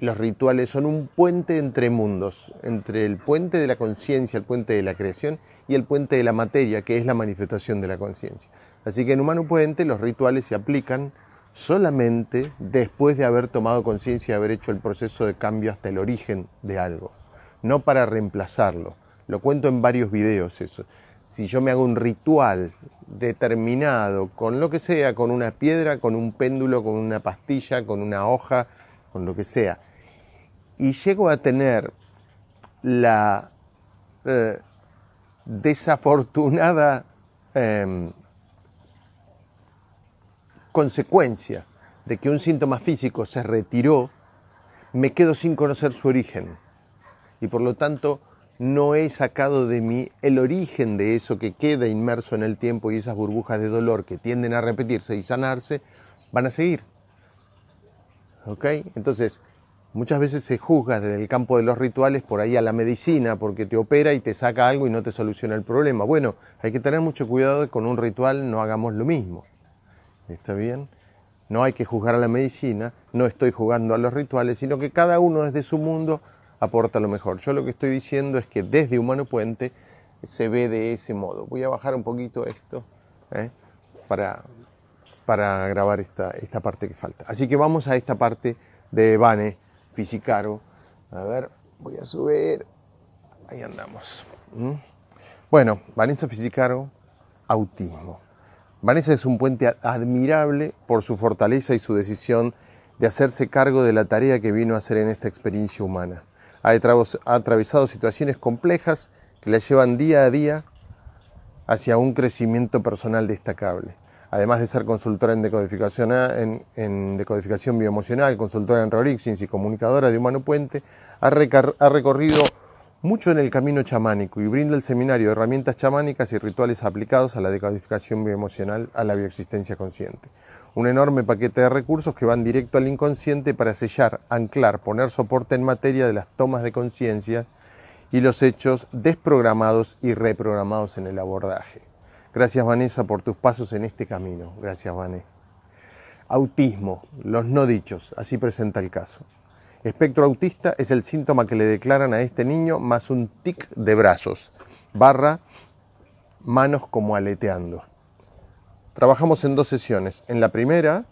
los rituales son un puente entre mundos, entre el puente de la conciencia, el puente de la creación y el puente de la materia, que es la manifestación de la conciencia. Así que en Humano Puente los rituales se aplican solamente después de haber tomado conciencia y haber hecho el proceso de cambio hasta el origen de algo no para reemplazarlo. Lo cuento en varios videos eso. Si yo me hago un ritual determinado con lo que sea, con una piedra, con un péndulo, con una pastilla, con una hoja, con lo que sea, y llego a tener la eh, desafortunada em, consecuencia de que un síntoma físico se retiró, me quedo sin conocer su origen y por lo tanto no he sacado de mí el origen de eso que queda inmerso en el tiempo y esas burbujas de dolor que tienden a repetirse y sanarse van a seguir. ¿Ok? Entonces, muchas veces se juzga desde el campo de los rituales por ahí a la medicina porque te opera y te saca algo y no te soluciona el problema. Bueno, hay que tener mucho cuidado con un ritual, no hagamos lo mismo. ¿Está bien? No hay que juzgar a la medicina, no estoy jugando a los rituales, sino que cada uno desde su mundo aporta lo mejor. Yo lo que estoy diciendo es que desde Humano Puente se ve de ese modo. Voy a bajar un poquito esto ¿eh? para, para grabar esta, parte que falta. Así que vamos a esta parte de Bane Fisicaro. A ver, voy a subir. Ahí andamos. ¿Mm? Bueno, Vanessa Fisicaro, autismo. Vanessa es un puente admirable por su fortaleza y su decisión de hacerse cargo de la tarea que vino a hacer en esta experiencia humana ha atravesado situaciones complejas que la llevan día a día hacia un crecimiento personal destacable. Además de ser consultora en decodificación, en, decodificación bioemocional, consultora en Rorixins y comunicadora de Humano Puente, ha, recorrido mucho en el camino chamánico y brinda el seminario de herramientas chamánicas y rituales aplicados a la decodificación bioemocional a la bioexistencia consciente. Un enorme paquete de recursos que van directo al inconsciente para sellar, anclar, poner soporte en materia de las tomas de conciencia y los hechos desprogramados y reprogramados en el abordaje. Gracias Vanessa por tus pasos en este camino. Gracias Vanessa. Autismo, los no dichos, así presenta el caso. Espectro autista es el síntoma que le declaran a este niño más un tic de brazos, barra manos como aleteando. Trabajamos en dos sesiones. En la primera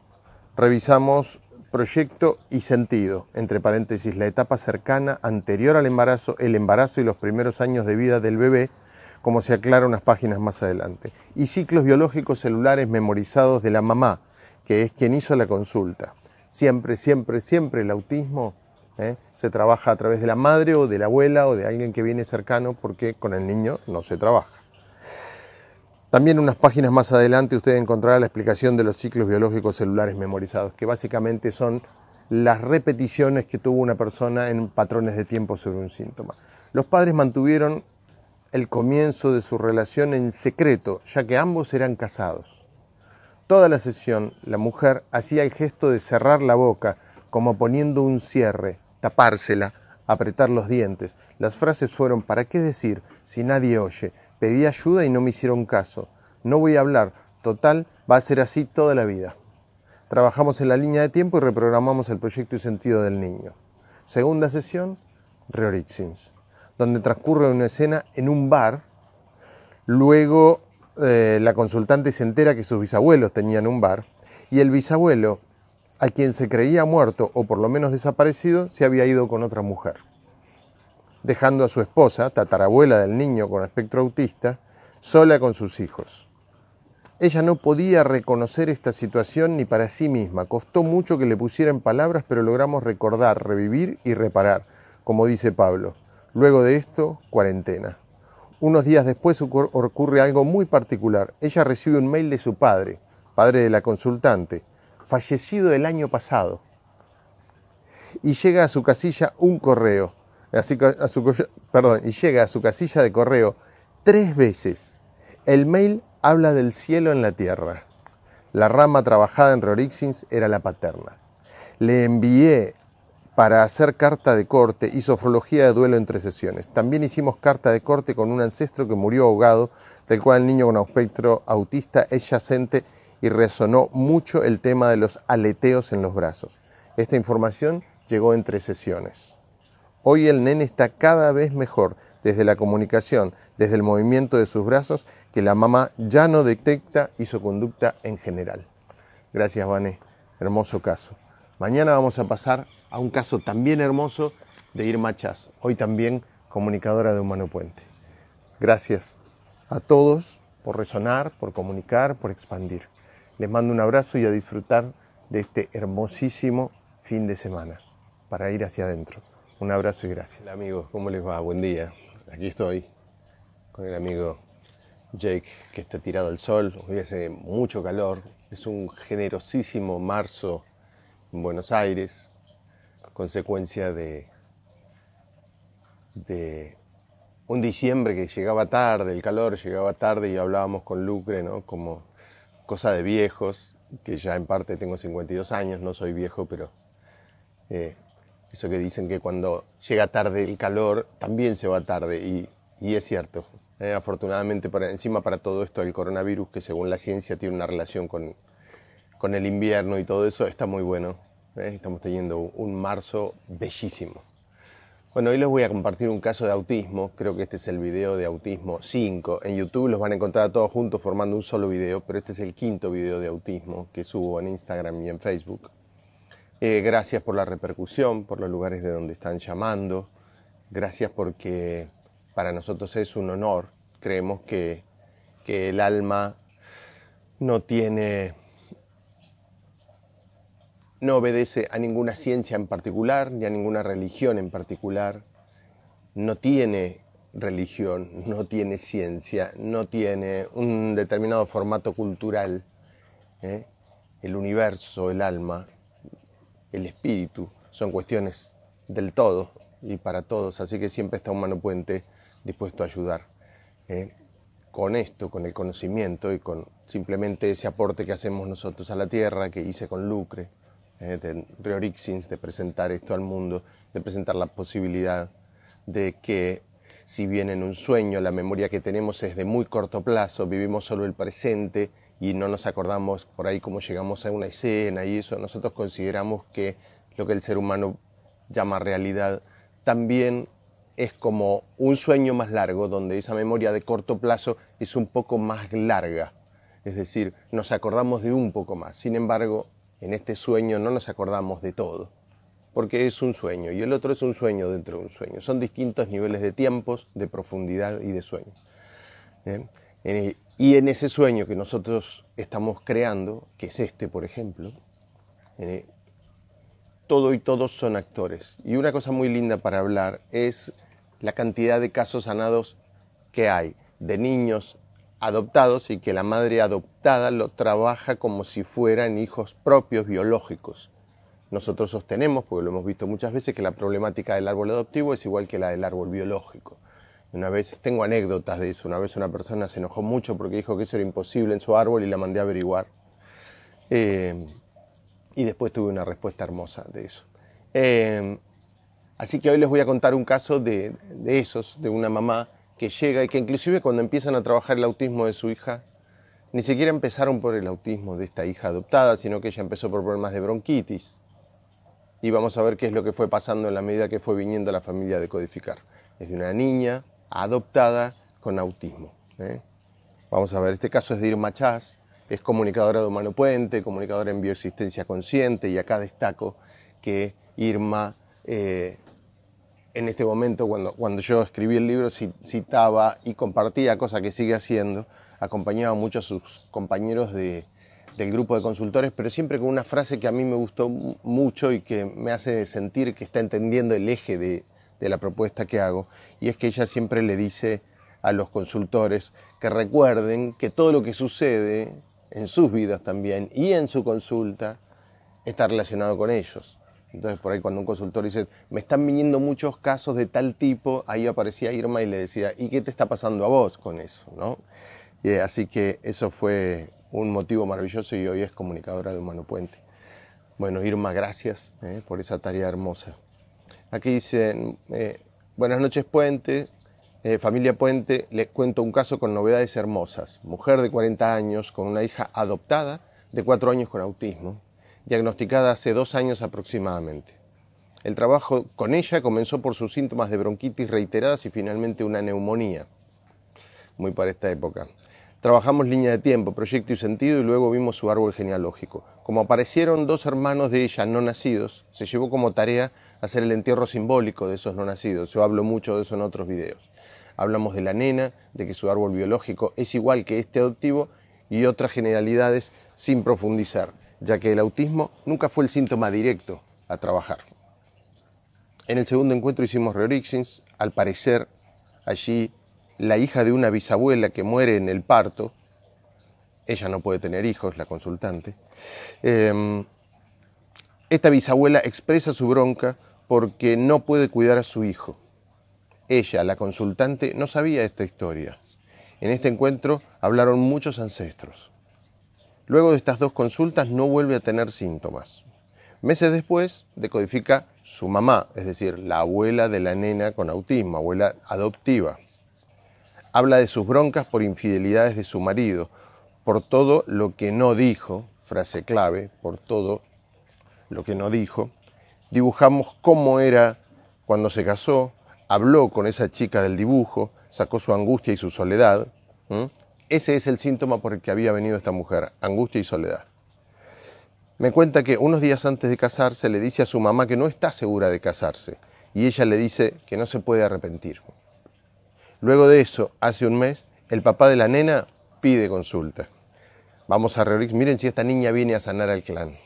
revisamos proyecto y sentido, entre paréntesis, la etapa cercana anterior al embarazo, el embarazo y los primeros años de vida del bebé, como se aclara unas páginas más adelante, y ciclos biológicos celulares memorizados de la mamá, que es quien hizo la consulta. Siempre, siempre, siempre el autismo ¿eh? Se trabaja a través de la madre o de la abuela o de alguien que viene cercano porque con el niño no se trabaja. También unas páginas más adelante usted encontrará la explicación de los ciclos biológicos celulares memorizados, que básicamente son las repeticiones que tuvo una persona en patrones de tiempo sobre un síntoma. Los padres mantuvieron el comienzo de su relación en secreto, ya que ambos eran casados. Toda la sesión, la mujer hacía el gesto de cerrar la boca, como poniendo un cierre, tapársela, apretar los dientes. Las frases fueron ¿para qué decir si nadie oye? Pedí ayuda y no me hicieron caso. No voy a hablar. Total, va a ser así toda la vida. Trabajamos en la línea de tiempo y reprogramamos el proyecto y sentido del niño. Segunda sesión, Reorixins, donde transcurre una escena en un bar. Luego eh, la consultante se entera que sus bisabuelos tenían un bar y el bisabuelo a quien se creía muerto o por lo menos desaparecido se había ido con otra mujer, dejando a su esposa, tatarabuela del niño con espectro autista, sola con sus hijos. Ella no podía reconocer esta situación ni para sí misma. Costó mucho que le pusieran palabras, pero logramos recordar, revivir y reparar, como dice Pablo. Luego de esto, cuarentena. Unos días después ocurre algo muy particular. Ella recibe un mail de su padre, padre de la consultante, fallecido el año pasado. Y llega a su casilla un correo, perdón, y llega a su casilla de correo tres veces. El mail habla del cielo en la tierra. La rama trabajada en Rorixins era la paterna. Le envié para hacer carta de corte y sofrología de duelo entre sesiones. También hicimos carta de corte con un ancestro que murió ahogado, del cual el niño con espectro autista es yacente y resonó mucho el tema de los aleteos en los brazos. Esta información llegó entre sesiones. Hoy el nene está cada vez mejor desde la comunicación, desde el movimiento de sus brazos, que la mamá ya no detecta y su conducta en general. Gracias, Vané. Hermoso caso. Mañana vamos a pasar a un caso también hermoso de Irma Chas, hoy también comunicadora de Humano Puente. Gracias a todos por resonar, por comunicar, por expandir. Les mando un abrazo y a disfrutar de este hermosísimo fin de semana para ir hacia adentro. Un abrazo y gracias. Hola amigos, ¿cómo les va? Buen día. Aquí estoy con el amigo Jake que está tirado al sol. Hoy hace mucho calor. Es un generosísimo marzo en Buenos Aires, consecuencia de, de un diciembre que llegaba tarde, el calor llegaba tarde y hablábamos con Lucre, ¿no? Como cosa de viejos, que ya en parte tengo 52 años, no soy viejo, pero eh, eso que dicen que cuando llega tarde el calor, también se va tarde, y, es cierto. Eh, afortunadamente, encima para todo esto el coronavirus, que según la ciencia tiene una relación con, el invierno y todo eso, está muy bueno. Eh, estamos teniendo un marzo bellísimo. Bueno, hoy les voy a compartir un caso de autismo, creo que este es el video de autismo 5. En YouTube los van a encontrar todos juntos formando un solo video, pero este es el quinto video de autismo que subo en Instagram y en Facebook. Eh, gracias por la repercusión, por los lugares de donde están llamando. Gracias porque para nosotros es un honor. Creemos que, que el alma no tiene no obedece a ninguna ciencia en particular, ni a ninguna religión en particular, no tiene religión, no tiene ciencia, no tiene un determinado formato cultural. ¿eh? El universo, el alma, el espíritu son cuestiones del todo y para todos, así que siempre está un mano puente dispuesto a ayudar. ¿eh? Con esto, con el conocimiento y con simplemente ese aporte que hacemos nosotros a la tierra, que hice con Lucre, eh, de Reorixins, de presentar esto al mundo, de presentar la posibilidad de que si bien en un sueño la memoria que tenemos es de muy corto plazo, vivimos solo el presente y no nos acordamos por ahí como llegamos a una escena y eso, nosotros consideramos que lo que el ser humano llama realidad también es como un sueño más largo, donde esa memoria de corto plazo es un poco más larga, es decir, nos acordamos de un poco más. Sin embargo, en este sueño no nos acordamos de todo, porque es un sueño y el otro es un sueño dentro de un sueño. Son distintos niveles de tiempos, de profundidad y de sueño. Y en ese sueño que nosotros estamos creando, que es este, por ejemplo, eh, todo y todos son actores. Y una cosa muy linda para hablar es la cantidad de casos sanados que hay, de niños, adoptados y que la madre adoptada lo trabaja como si fueran hijos propios biológicos. Nosotros sostenemos, porque lo hemos visto muchas veces, que la problemática del árbol adoptivo es igual que la del árbol biológico. Una vez, tengo anécdotas de eso, una vez una persona se enojó mucho porque dijo que eso era imposible en su árbol y la mandé a averiguar. Eh, y después tuve una respuesta hermosa de eso. Eh, así que hoy les voy a contar un caso de esos, de una mamá que llega y que inclusive cuando empiezan a trabajar el autismo de su hija, ni siquiera empezaron por el autismo de esta hija adoptada, sino que ella empezó por problemas de bronquitis. Y vamos a ver qué es lo que fue pasando en la medida que fue viniendo la familia de codificar. Es de una niña adoptada con autismo. ¿eh? Vamos a ver, este caso es de Irma Chaz, es comunicadora de Humano Puente, comunicadora en bioexistencia consciente, y acá destaco que Irma eh, en este momento, cuando, cuando yo escribí el libro, citaba y compartía, cosa que sigue haciendo, acompañaba mucho a sus compañeros del grupo de consultores, pero siempre con una frase que a mí me gustó mucho y que me hace sentir que está entendiendo el eje de la propuesta que hago, y es que ella siempre le dice a los consultores que recuerden que todo lo que sucede en sus vidas también y en su consulta está relacionado con ellos entonces, por ahí cuando un consultor dice, me están viniendo muchos casos de tal tipo, ahí aparecía Irma y le decía, ¿y qué te está pasando a vos con eso? ¿No? Eh, así que eso fue un motivo maravilloso y hoy es comunicadora de Humano Puente. Bueno, Irma, gracias eh, por esa tarea hermosa. Aquí dicen, eh, buenas noches Puente, familia Puente, les cuento un caso con novedades hermosas. Mujer de 40 años con una hija adoptada de 4 años con autismo diagnosticada hace dos años aproximadamente. El trabajo con ella comenzó por sus síntomas de bronquitis reiteradas y finalmente una neumonía, muy para esta época. Trabajamos línea de tiempo, proyecto y sentido y luego vimos su árbol genealógico. Como aparecieron dos hermanos de ella no nacidos, se llevó como tarea hacer el entierro simbólico de esos no nacidos. Yo hablo mucho de eso en otros videos. Hablamos de la nena, de que su árbol biológico es igual que este adoptivo y otras generalidades sin profundizar ya que el autismo nunca fue el síntoma directo a trabajar. En el segundo encuentro hicimos reorixins, al parecer allí la hija de una bisabuela que muere en el parto, ella no puede tener hijos, la consultante, em, esta bisabuela expresa su bronca porque no puede cuidar a su hijo. Ella, la consultante, no sabía esta historia. En este encuentro hablaron muchos ancestros. Luego de estas dos consultas no vuelve a tener síntomas. Meses después decodifica su mamá, es decir, la abuela de la nena con autismo, abuela adoptiva. Habla de sus broncas por infidelidades de su marido, por todo lo que no dijo, frase clave, por todo lo que no dijo. Dibujamos cómo era cuando se casó, habló con esa chica del dibujo, sacó su angustia y su soledad. Ese es el síntoma por el que había venido esta mujer, angustia y soledad. Me cuenta que unos días antes de casarse le dice a su mamá que no está segura de casarse y ella le dice que no se puede arrepentir. Luego de eso, hace un mes, el papá de la nena pide consulta. Vamos a Reorix, miren si esta niña viene a sanar al clan.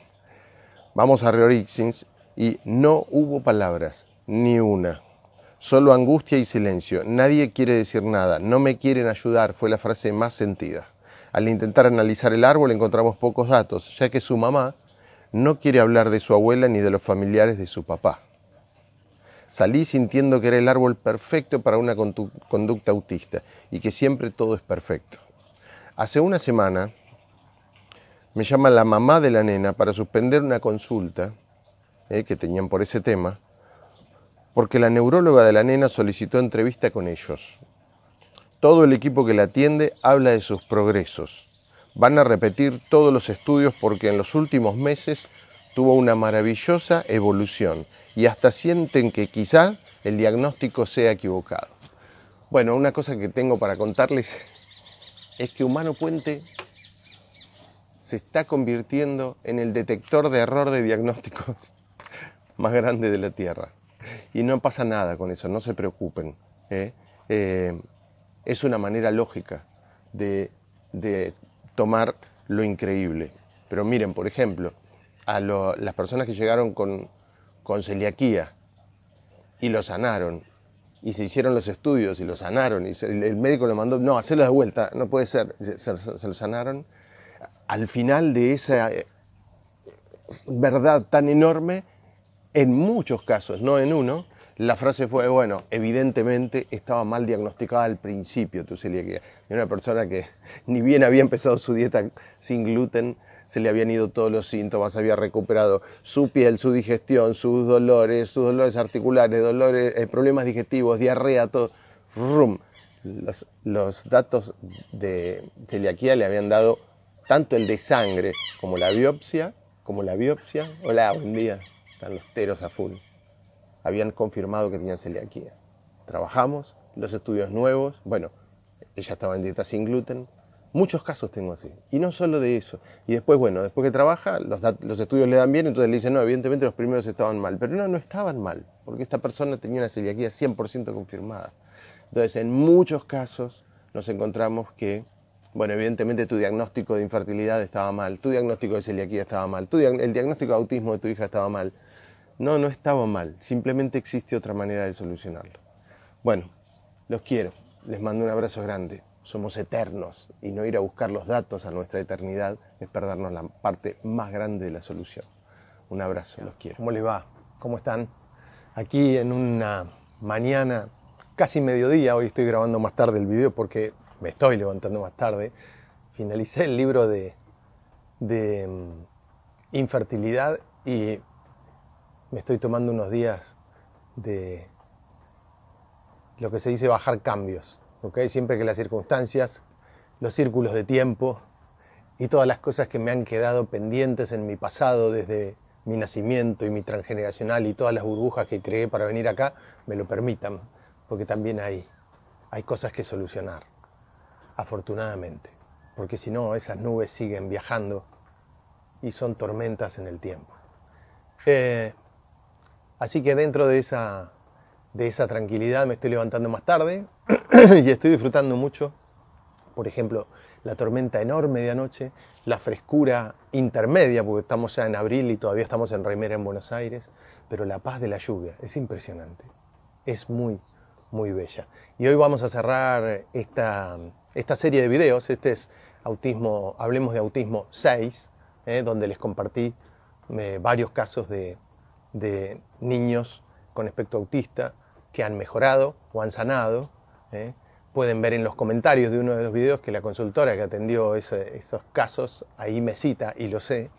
Vamos a Reorixins y no hubo palabras, ni una. Solo angustia y silencio. Nadie quiere decir nada. No me quieren ayudar. Fue la frase más sentida. Al intentar analizar el árbol encontramos pocos datos, ya que su mamá no quiere hablar de su abuela ni de los familiares de su papá. Salí sintiendo que era el árbol perfecto para una conducta autista y que siempre todo es perfecto. Hace una semana me llama la mamá de la nena para suspender una consulta eh, que tenían por ese tema porque la neuróloga de la nena solicitó entrevista con ellos. Todo el equipo que la atiende habla de sus progresos. Van a repetir todos los estudios porque en los últimos meses tuvo una maravillosa evolución y hasta sienten que quizá el diagnóstico sea equivocado. Bueno, una cosa que tengo para contarles es que Humano Puente se está convirtiendo en el detector de error de diagnósticos más grande de la Tierra y no pasa nada con eso, no se preocupen. ¿eh? Eh, es una manera lógica de, de, tomar lo increíble. Pero miren, por ejemplo, a las personas que llegaron con, con celiaquía y lo sanaron, y se hicieron los estudios y lo sanaron, y el, médico lo mandó, no, hacerlo de vuelta, no puede ser, se lo sanaron. Al final de esa eh, verdad tan enorme, en muchos casos, no en uno, la frase fue, bueno, evidentemente estaba mal diagnosticada al principio tu celiaquía. Era una persona que ni bien había empezado su dieta sin gluten, se le habían ido todos los síntomas, había recuperado su piel, su digestión, sus dolores, sus dolores articulares, dolores, eh, problemas digestivos, diarrea, todo. Rum. Los, los datos de celiaquía le habían dado tanto el de sangre como la biopsia, como la biopsia. Hola, buen día están los teros a full. Habían confirmado que tenían celiaquía. Trabajamos, los estudios nuevos, bueno, ella estaba en dieta sin gluten. Muchos casos tengo así. Y no solo de eso. Y después, bueno, después que trabaja, los, estudios le dan bien, entonces le dicen, no, evidentemente los primeros estaban mal. Pero no, no estaban mal, porque esta persona tenía una celiaquía 100% confirmada. Entonces, en muchos casos nos encontramos que bueno, evidentemente tu diagnóstico de infertilidad estaba mal, tu diagnóstico de celiaquía estaba mal, el diagnóstico de autismo de tu hija estaba mal. No, no estaba mal, simplemente existe otra manera de solucionarlo. Bueno, los quiero, les mando un abrazo grande, somos eternos y no ir a buscar los datos a nuestra eternidad es perdernos la parte más grande de la solución. Un abrazo, los quiero. ¿Cómo les va? ¿Cómo están? Aquí en una mañana, casi mediodía, hoy estoy grabando más tarde el video porque me estoy levantando más tarde, finalicé el libro de, de mm, infertilidad y me estoy tomando unos días de lo que se dice bajar cambios, ¿ok? Siempre que las circunstancias, los círculos de tiempo y todas las cosas que me han quedado pendientes en mi pasado desde mi nacimiento y mi transgeneracional y todas las burbujas que creé para venir acá me lo permitan, porque también hay, hay cosas que solucionar, afortunadamente, porque si no esas nubes siguen viajando y son tormentas en el tiempo. Eh, Así que dentro de esa, de esa tranquilidad me estoy levantando más tarde y estoy disfrutando mucho, por ejemplo, la tormenta enorme de anoche, la frescura intermedia, porque estamos ya en abril y todavía estamos en Reimera en Buenos Aires, pero la paz de la lluvia es impresionante, es muy, muy bella. Y hoy vamos a cerrar esta, serie de videos, este es autismo, hablemos de autismo 6, eh, donde les compartí eh, varios casos de de niños con aspecto autista que han mejorado o han sanado. ¿eh? Pueden ver en los comentarios de uno de los videos que la consultora que atendió esos casos, ahí me cita y lo sé,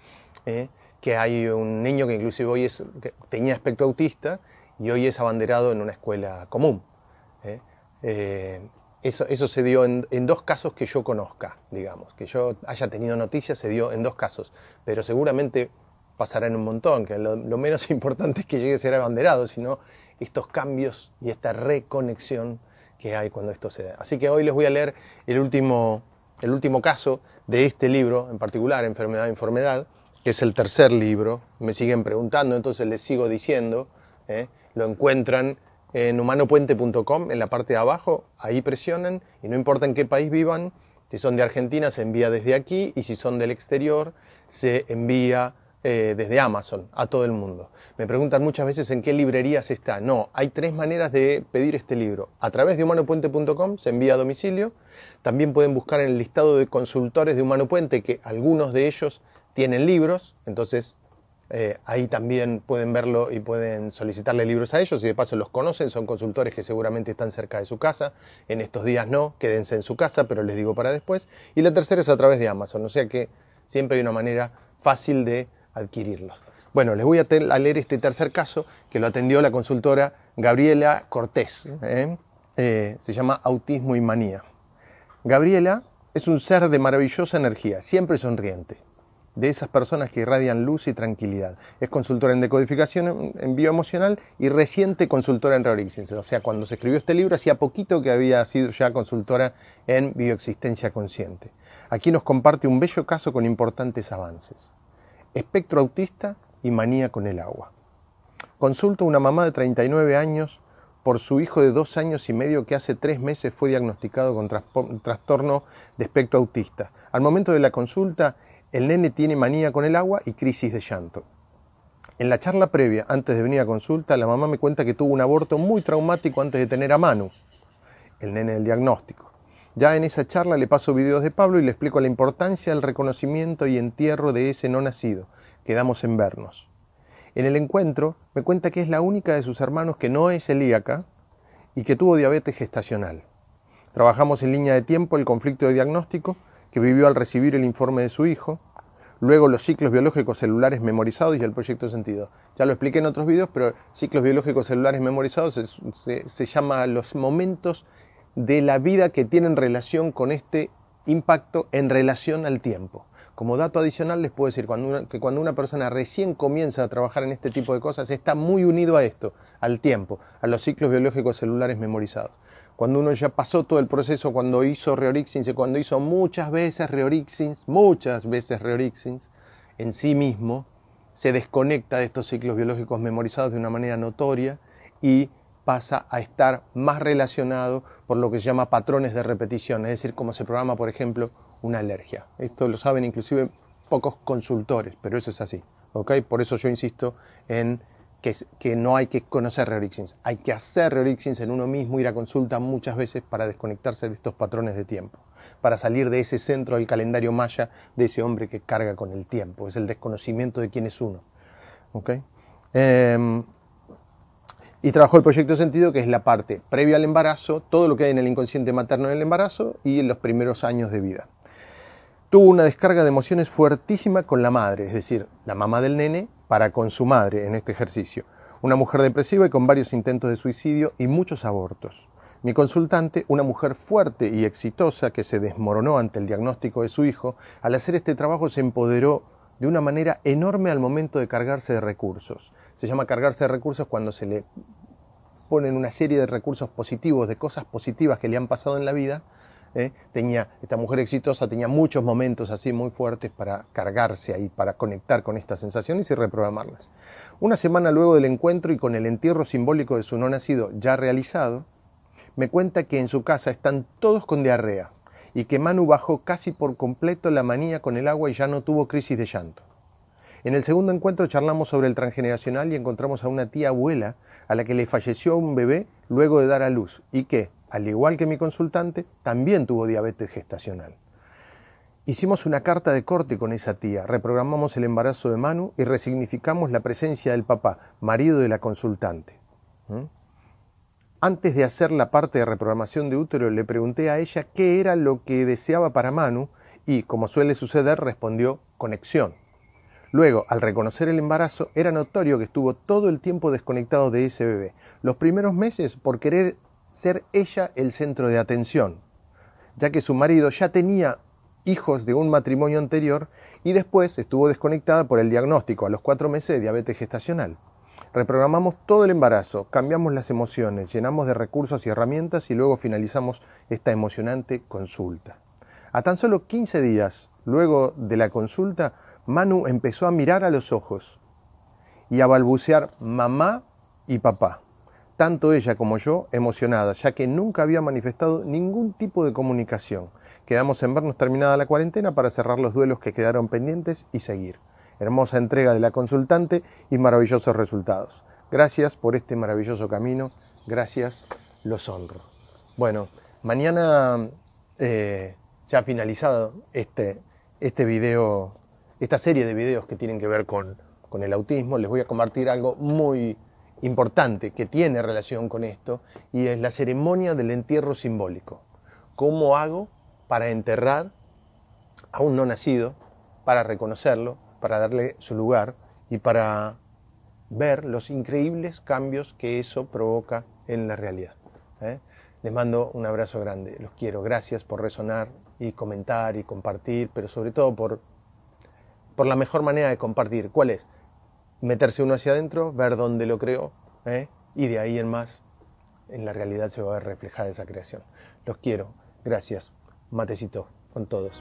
¿eh? que hay un niño que inclusive hoy es, tenía aspecto autista y hoy es abanderado en una escuela común. ¿eh? Eso, eso, se dio en, en, dos casos que yo conozca, digamos, que yo haya tenido noticias, se dio en dos casos, pero seguramente pasará en un montón, que lo, menos importante es que llegue a ser abanderado, sino estos cambios y esta reconexión que hay cuando esto se da. Así que hoy les voy a leer el último, el último caso de este libro, en particular, Enfermedad e Enfermedad, que es el tercer libro. Me siguen preguntando, entonces les sigo diciendo. ¿eh? Lo encuentran en humanopuente.com, en la parte de abajo, ahí presionan y no importa en qué país vivan, si son de Argentina se envía desde aquí y si son del exterior se envía eh, desde Amazon a todo el mundo. Me preguntan muchas veces en qué librerías está. No, hay tres maneras de pedir este libro. A través de humanopuente.com se envía a domicilio. También pueden buscar en el listado de consultores de Humano Puente, que algunos de ellos tienen libros, entonces eh, ahí también pueden verlo y pueden solicitarle libros a ellos y de paso los conocen, son consultores que seguramente están cerca de su casa, en estos días no, quédense en su casa, pero les digo para después. Y la tercera es a través de Amazon, o sea que siempre hay una manera fácil de adquirirlos. Bueno, les voy a, leer este tercer caso que lo atendió la consultora Gabriela Cortés. ¿eh? Eh, se llama Autismo y Manía. Gabriela es un ser de maravillosa energía, siempre sonriente, de esas personas que irradian luz y tranquilidad. Es consultora en decodificación en bioemocional y reciente consultora en reorigencia. O sea, cuando se escribió este libro hacía poquito que había sido ya consultora en bioexistencia consciente. Aquí nos comparte un bello caso con importantes avances espectro autista y manía con el agua. Consulto a una mamá de 39 años por su hijo de dos años y medio que hace tres meses fue diagnosticado con trastorno de espectro autista. Al momento de la consulta, el nene tiene manía con el agua y crisis de llanto. En la charla previa, antes de venir a consulta, la mamá me cuenta que tuvo un aborto muy traumático antes de tener a Manu, el nene del diagnóstico. Ya en esa charla le paso videos de Pablo y le explico la importancia del reconocimiento y entierro de ese no nacido. Quedamos en vernos. En el encuentro me cuenta que es la única de sus hermanos que no es celíaca y que tuvo diabetes gestacional. Trabajamos en línea de tiempo el conflicto de diagnóstico que vivió al recibir el informe de su hijo, luego los ciclos biológicos celulares memorizados y el proyecto sentido. Ya lo expliqué en otros videos, pero ciclos biológicos celulares memorizados se, se llama los momentos de la vida que tienen relación con este impacto en relación al tiempo. Como dato adicional les puedo decir que cuando una persona recién comienza a trabajar en este tipo de cosas está muy unido a esto, al tiempo, a los ciclos biológicos celulares memorizados. Cuando uno ya pasó todo el proceso, cuando hizo reorixins, cuando hizo muchas veces reorixins, muchas veces reorixins, en sí mismo se desconecta de estos ciclos biológicos memorizados de una manera notoria y pasa a estar más relacionado por lo que se llama patrones de repetición, es decir, cómo se programa, por ejemplo, una alergia. Esto lo saben inclusive pocos consultores, pero eso es así. Por eso yo insisto en que, que no hay que conocer reorixins, hay que hacer reorixins en uno mismo, ir a consulta muchas veces para desconectarse de estos patrones de tiempo, para salir de ese centro del calendario maya, de ese hombre que carga con el tiempo, es el desconocimiento de quién es uno. ¿okay? Em, y trabajó el proyecto sentido, que es la parte previa al embarazo, todo lo que hay en el inconsciente materno en el embarazo y en los primeros años de vida. Tuvo una descarga de emociones fuertísima con la madre, es decir, la mamá del nene para con su madre en este ejercicio. Una mujer depresiva y con varios intentos de suicidio y muchos abortos. Mi consultante, una mujer fuerte y exitosa que se desmoronó ante el diagnóstico de su hijo, al hacer este trabajo se empoderó de una manera enorme al momento de cargarse de recursos. Se llama cargarse de recursos cuando se le ponen una serie de recursos positivos, de cosas positivas que le han pasado en la vida. ¿eh? Tenía, esta mujer exitosa tenía muchos momentos así muy fuertes para cargarse ahí, para conectar con estas sensaciones y reprogramarlas. Una semana luego del encuentro y con el entierro simbólico de su no nacido ya realizado, me cuenta que en su casa están todos con diarrea y que Manu bajó casi por completo la manía con el agua y ya no tuvo crisis de llanto. En el segundo encuentro charlamos sobre el transgeneracional y encontramos a una tía abuela a la que le falleció un bebé luego de dar a luz y que, al igual que mi consultante, también tuvo diabetes gestacional. Hicimos una carta de corte con esa tía, reprogramamos el embarazo de Manu y resignificamos la presencia del papá, marido de la consultante. ¿Mm? Antes de hacer la parte de reprogramación de útero, le pregunté a ella qué era lo que deseaba para Manu y, como suele suceder, respondió conexión. Luego, al reconocer el embarazo, era notorio que estuvo todo el tiempo desconectado de ese bebé. Los primeros meses por querer ser ella el centro de atención, ya que su marido ya tenía hijos de un matrimonio anterior y después estuvo desconectada por el diagnóstico a los cuatro meses de diabetes gestacional. Reprogramamos todo el embarazo, cambiamos las emociones, llenamos de recursos y herramientas y luego finalizamos esta emocionante consulta. A tan solo 15 días luego de la consulta, Manu empezó a mirar a los ojos y a balbucear mamá y papá, tanto ella como yo emocionada, ya que nunca había manifestado ningún tipo de comunicación. Quedamos en vernos terminada la cuarentena para cerrar los duelos que quedaron pendientes y seguir hermosa entrega de la consultante y maravillosos resultados. Gracias por este maravilloso camino, gracias, los honro. Bueno, mañana se eh, ha finalizado este, este video, esta serie de videos que tienen que ver con el autismo, les voy a compartir algo muy importante que tiene relación con esto y es la ceremonia del entierro simbólico. ¿Cómo hago para enterrar a un no nacido, para reconocerlo para darle su lugar y para ver los increíbles cambios que eso provoca en la realidad. ¿eh? Les mando un abrazo grande, los quiero, gracias por resonar y comentar y compartir, pero sobre todo por, por la mejor manera de compartir. ¿Cuál es? Meterse uno hacia adentro, ver dónde lo creo ¿eh? y de ahí en más en la realidad se va a ver reflejada esa creación. Los quiero, gracias, matecito con todos.